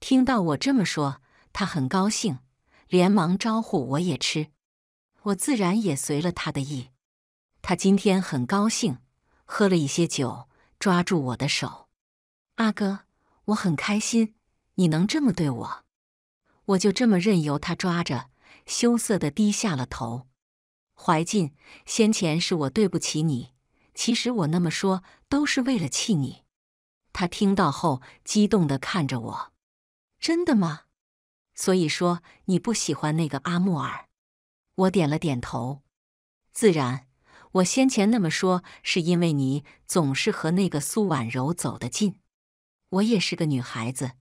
听到我这么说，他很高兴，连忙招呼我也吃。我自然也随了他的意，他今天很高兴，喝了一些酒，抓住我的手，阿哥，我很开心，你能这么对我，我就这么任由他抓着，羞涩的低下了头。怀进，先前是我对不起你，其实我那么说都是为了气你。他听到后，激动的看着我，真的吗？所以说你不喜欢那个阿木尔。我点了点头，自然。我先前那么说，是因为你总是和那个苏婉柔走得近。我也是个女孩子，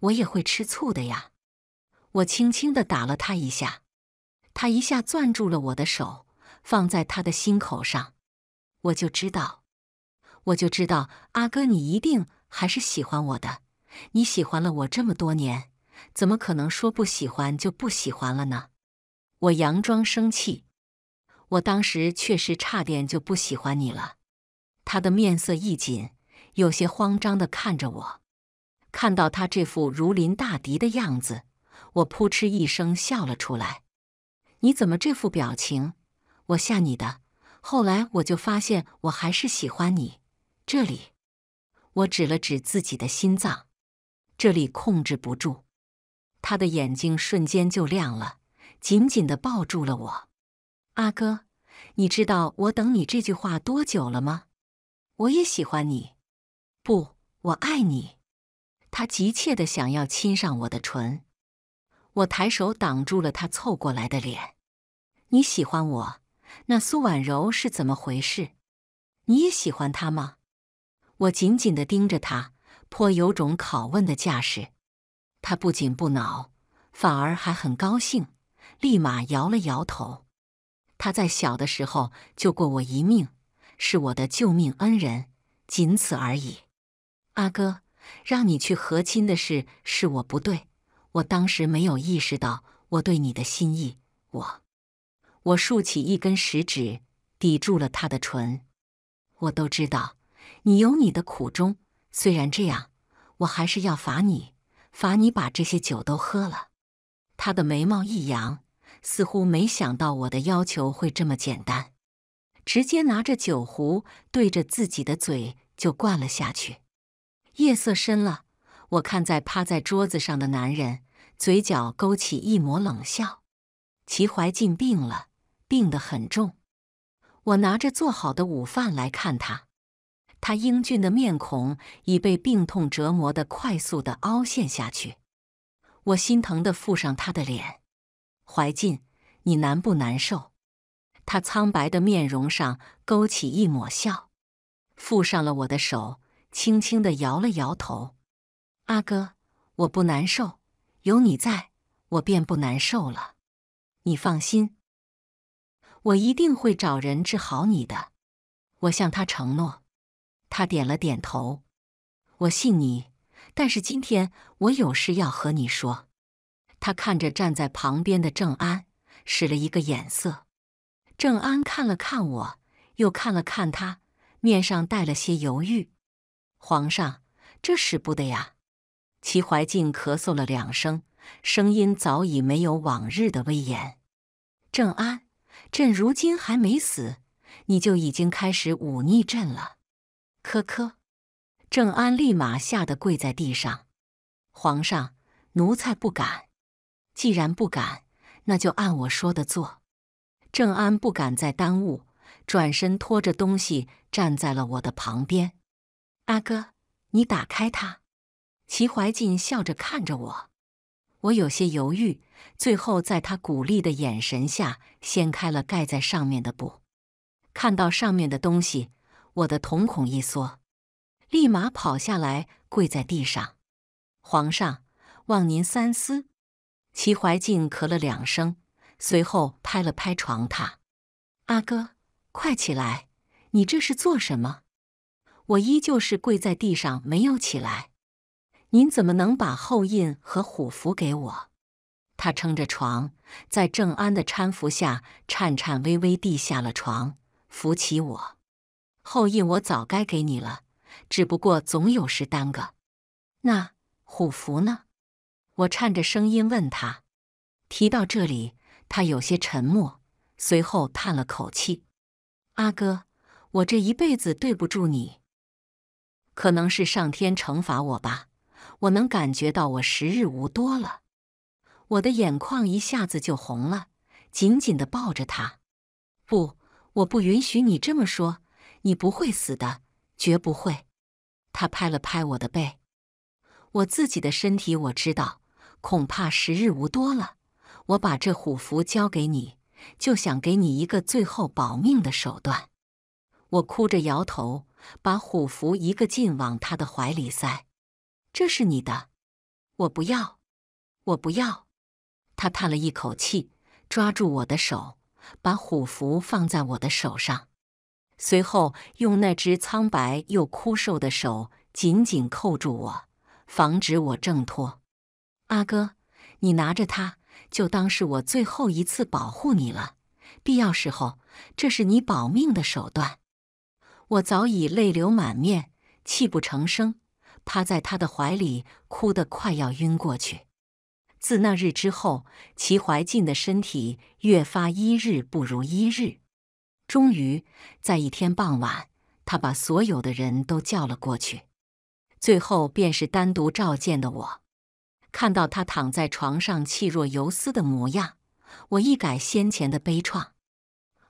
我也会吃醋的呀。我轻轻的打了他一下，他一下攥住了我的手，放在他的心口上。我就知道，我就知道，阿哥你一定还是喜欢我的。你喜欢了我这么多年，怎么可能说不喜欢就不喜欢了呢？我佯装生气，我当时确实差点就不喜欢你了。他的面色一紧，有些慌张的看着我。看到他这副如临大敌的样子，我扑哧一声笑了出来。你怎么这副表情？我吓你的。后来我就发现，我还是喜欢你。这里，我指了指自己的心脏，这里控制不住。他的眼睛瞬间就亮了。紧紧的抱住了我，阿哥，你知道我等你这句话多久了吗？我也喜欢你，不，我爱你。他急切的想要亲上我的唇，我抬手挡住了他凑过来的脸。你喜欢我？那苏婉柔是怎么回事？你也喜欢她吗？我紧紧的盯着他，颇有种拷问的架势。他不仅不恼，反而还很高兴。立马摇了摇头。他在小的时候救过我一命，是我的救命恩人，仅此而已。阿哥，让你去和亲的事是我不对，我当时没有意识到我对你的心意。我我竖起一根食指抵住了他的唇。我都知道，你有你的苦衷。虽然这样，我还是要罚你，罚你把这些酒都喝了。他的眉毛一扬。似乎没想到我的要求会这么简单，直接拿着酒壶对着自己的嘴就灌了下去。夜色深了，我看在趴在桌子上的男人嘴角勾起一抹冷笑。齐怀进病了，病得很重。我拿着做好的午饭来看他，他英俊的面孔已被病痛折磨得快速的凹陷下去。我心疼地附上他的脸。怀瑾，你难不难受？他苍白的面容上勾起一抹笑，附上了我的手，轻轻的摇了摇头。阿哥，我不难受，有你在，我便不难受了。你放心，我一定会找人治好你的。我向他承诺。他点了点头。我信你，但是今天我有事要和你说。他看着站在旁边的郑安，使了一个眼色。郑安看了看我，又看了看他，面上带了些犹豫。皇上，这使不得呀！齐怀靖咳嗽了两声，声音早已没有往日的威严。郑安，朕如今还没死，你就已经开始忤逆朕了！咳咳，郑安立马吓得跪在地上。皇上，奴才不敢。既然不敢，那就按我说的做。郑安不敢再耽误，转身拖着东西站在了我的旁边。阿哥，你打开它。齐怀进笑着看着我，我有些犹豫，最后在他鼓励的眼神下，掀开了盖在上面的布。看到上面的东西，我的瞳孔一缩，立马跑下来跪在地上。皇上，望您三思。齐怀静咳了两声，随后拍了拍床榻：“阿哥，快起来！你这是做什么？”我依旧是跪在地上，没有起来。您怎么能把后印和虎符给我？他撑着床，在郑安的搀扶下，颤颤巍巍地下了床，扶起我。后印我早该给你了，只不过总有事耽搁。那虎符呢？我颤着声音问他，提到这里，他有些沉默，随后叹了口气：“阿哥，我这一辈子对不住你，可能是上天惩罚我吧。我能感觉到我时日无多了。”我的眼眶一下子就红了，紧紧的抱着他。不，我不允许你这么说，你不会死的，绝不会。他拍了拍我的背，我自己的身体我知道。恐怕时日无多了，我把这虎符交给你，就想给你一个最后保命的手段。我哭着摇头，把虎符一个劲往他的怀里塞。这是你的，我不要，我不要。他叹了一口气，抓住我的手，把虎符放在我的手上，随后用那只苍白又枯瘦的手紧紧扣住我，防止我挣脱。阿哥，你拿着它，就当是我最后一次保护你了。必要时候，这是你保命的手段。我早已泪流满面，泣不成声，趴在他的怀里，哭得快要晕过去。自那日之后，齐怀晋的身体越发一日不如一日。终于，在一天傍晚，他把所有的人都叫了过去，最后便是单独召见的我。看到他躺在床上气若游丝的模样，我一改先前的悲怆，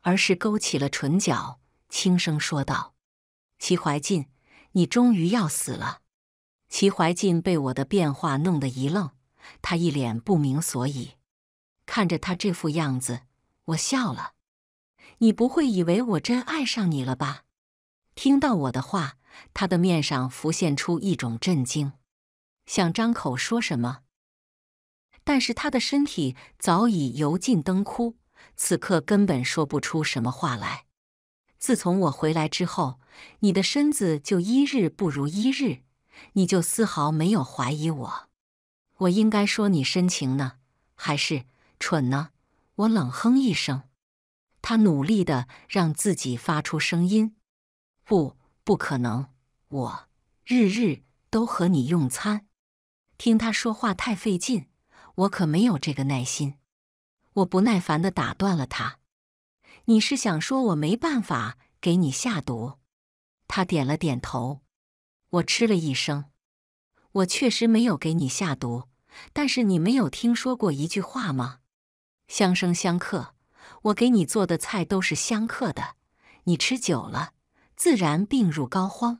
而是勾起了唇角，轻声说道：“齐怀进，你终于要死了。”齐怀进被我的变化弄得一愣，他一脸不明所以。看着他这副样子，我笑了：“你不会以为我真爱上你了吧？”听到我的话，他的面上浮现出一种震惊。想张口说什么，但是他的身体早已油尽灯枯，此刻根本说不出什么话来。自从我回来之后，你的身子就一日不如一日，你就丝毫没有怀疑我？我应该说你深情呢，还是蠢呢？我冷哼一声。他努力的让自己发出声音，不，不可能，我日日都和你用餐。听他说话太费劲，我可没有这个耐心。我不耐烦的打断了他：“你是想说我没办法给你下毒？”他点了点头。我吃了一声：“我确实没有给你下毒，但是你没有听说过一句话吗？相生相克。我给你做的菜都是相克的，你吃久了，自然病入膏肓。”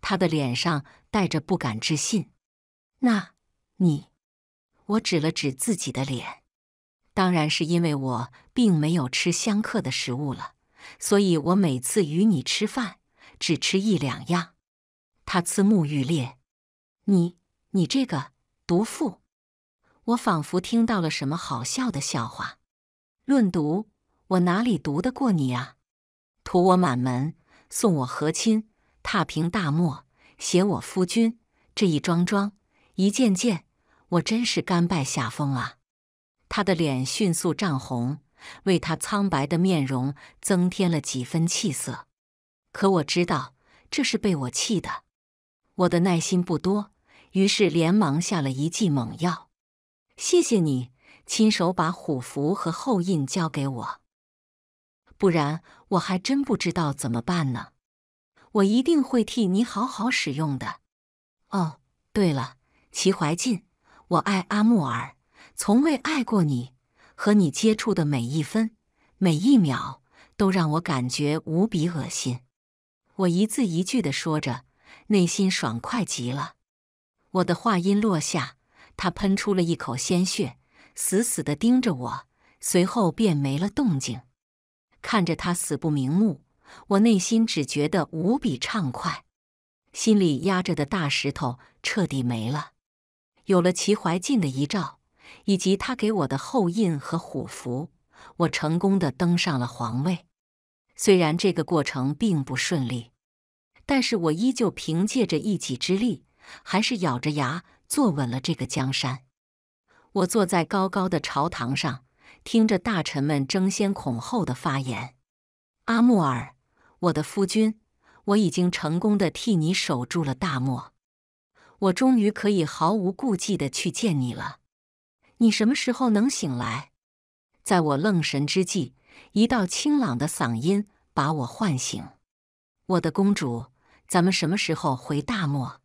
他的脸上带着不敢置信。那，你，我指了指自己的脸，当然是因为我并没有吃相克的食物了，所以我每次与你吃饭只吃一两样。他呲目欲裂，你，你这个毒妇！我仿佛听到了什么好笑的笑话。论毒，我哪里毒得过你啊？屠我满门，送我和亲，踏平大漠，携我夫君，这一桩桩。一件件，我真是甘拜下风啊！他的脸迅速涨红，为他苍白的面容增添了几分气色。可我知道这是被我气的，我的耐心不多，于是连忙下了一剂猛药。谢谢你亲手把虎符和后印交给我，不然我还真不知道怎么办呢。我一定会替你好好使用的。哦，对了。齐怀进，我爱阿木尔，从未爱过你。和你接触的每一分、每一秒，都让我感觉无比恶心。我一字一句的说着，内心爽快极了。我的话音落下，他喷出了一口鲜血，死死的盯着我，随后便没了动静。看着他死不瞑目，我内心只觉得无比畅快，心里压着的大石头彻底没了。有了齐怀晋的遗诏，以及他给我的后印和虎符，我成功的登上了皇位。虽然这个过程并不顺利，但是我依旧凭借着一己之力，还是咬着牙坐稳了这个江山。我坐在高高的朝堂上，听着大臣们争先恐后的发言。阿木尔，我的夫君，我已经成功的替你守住了大漠。我终于可以毫无顾忌的去见你了。你什么时候能醒来？在我愣神之际，一道清朗的嗓音把我唤醒。我的公主，咱们什么时候回大漠？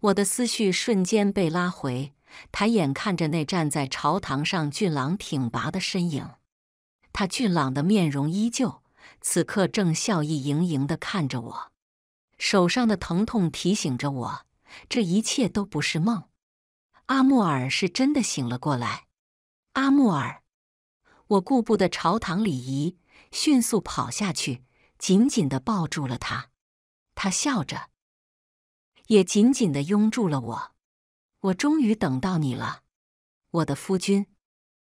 我的思绪瞬间被拉回，抬眼看着那站在朝堂上俊朗挺拔的身影。他俊朗的面容依旧，此刻正笑意盈盈的看着我。手上的疼痛提醒着我。这一切都不是梦，阿穆尔是真的醒了过来。阿穆尔，我顾不得朝堂礼仪，迅速跑下去，紧紧的抱住了他。他笑着，也紧紧的拥住了我。我终于等到你了，我的夫君。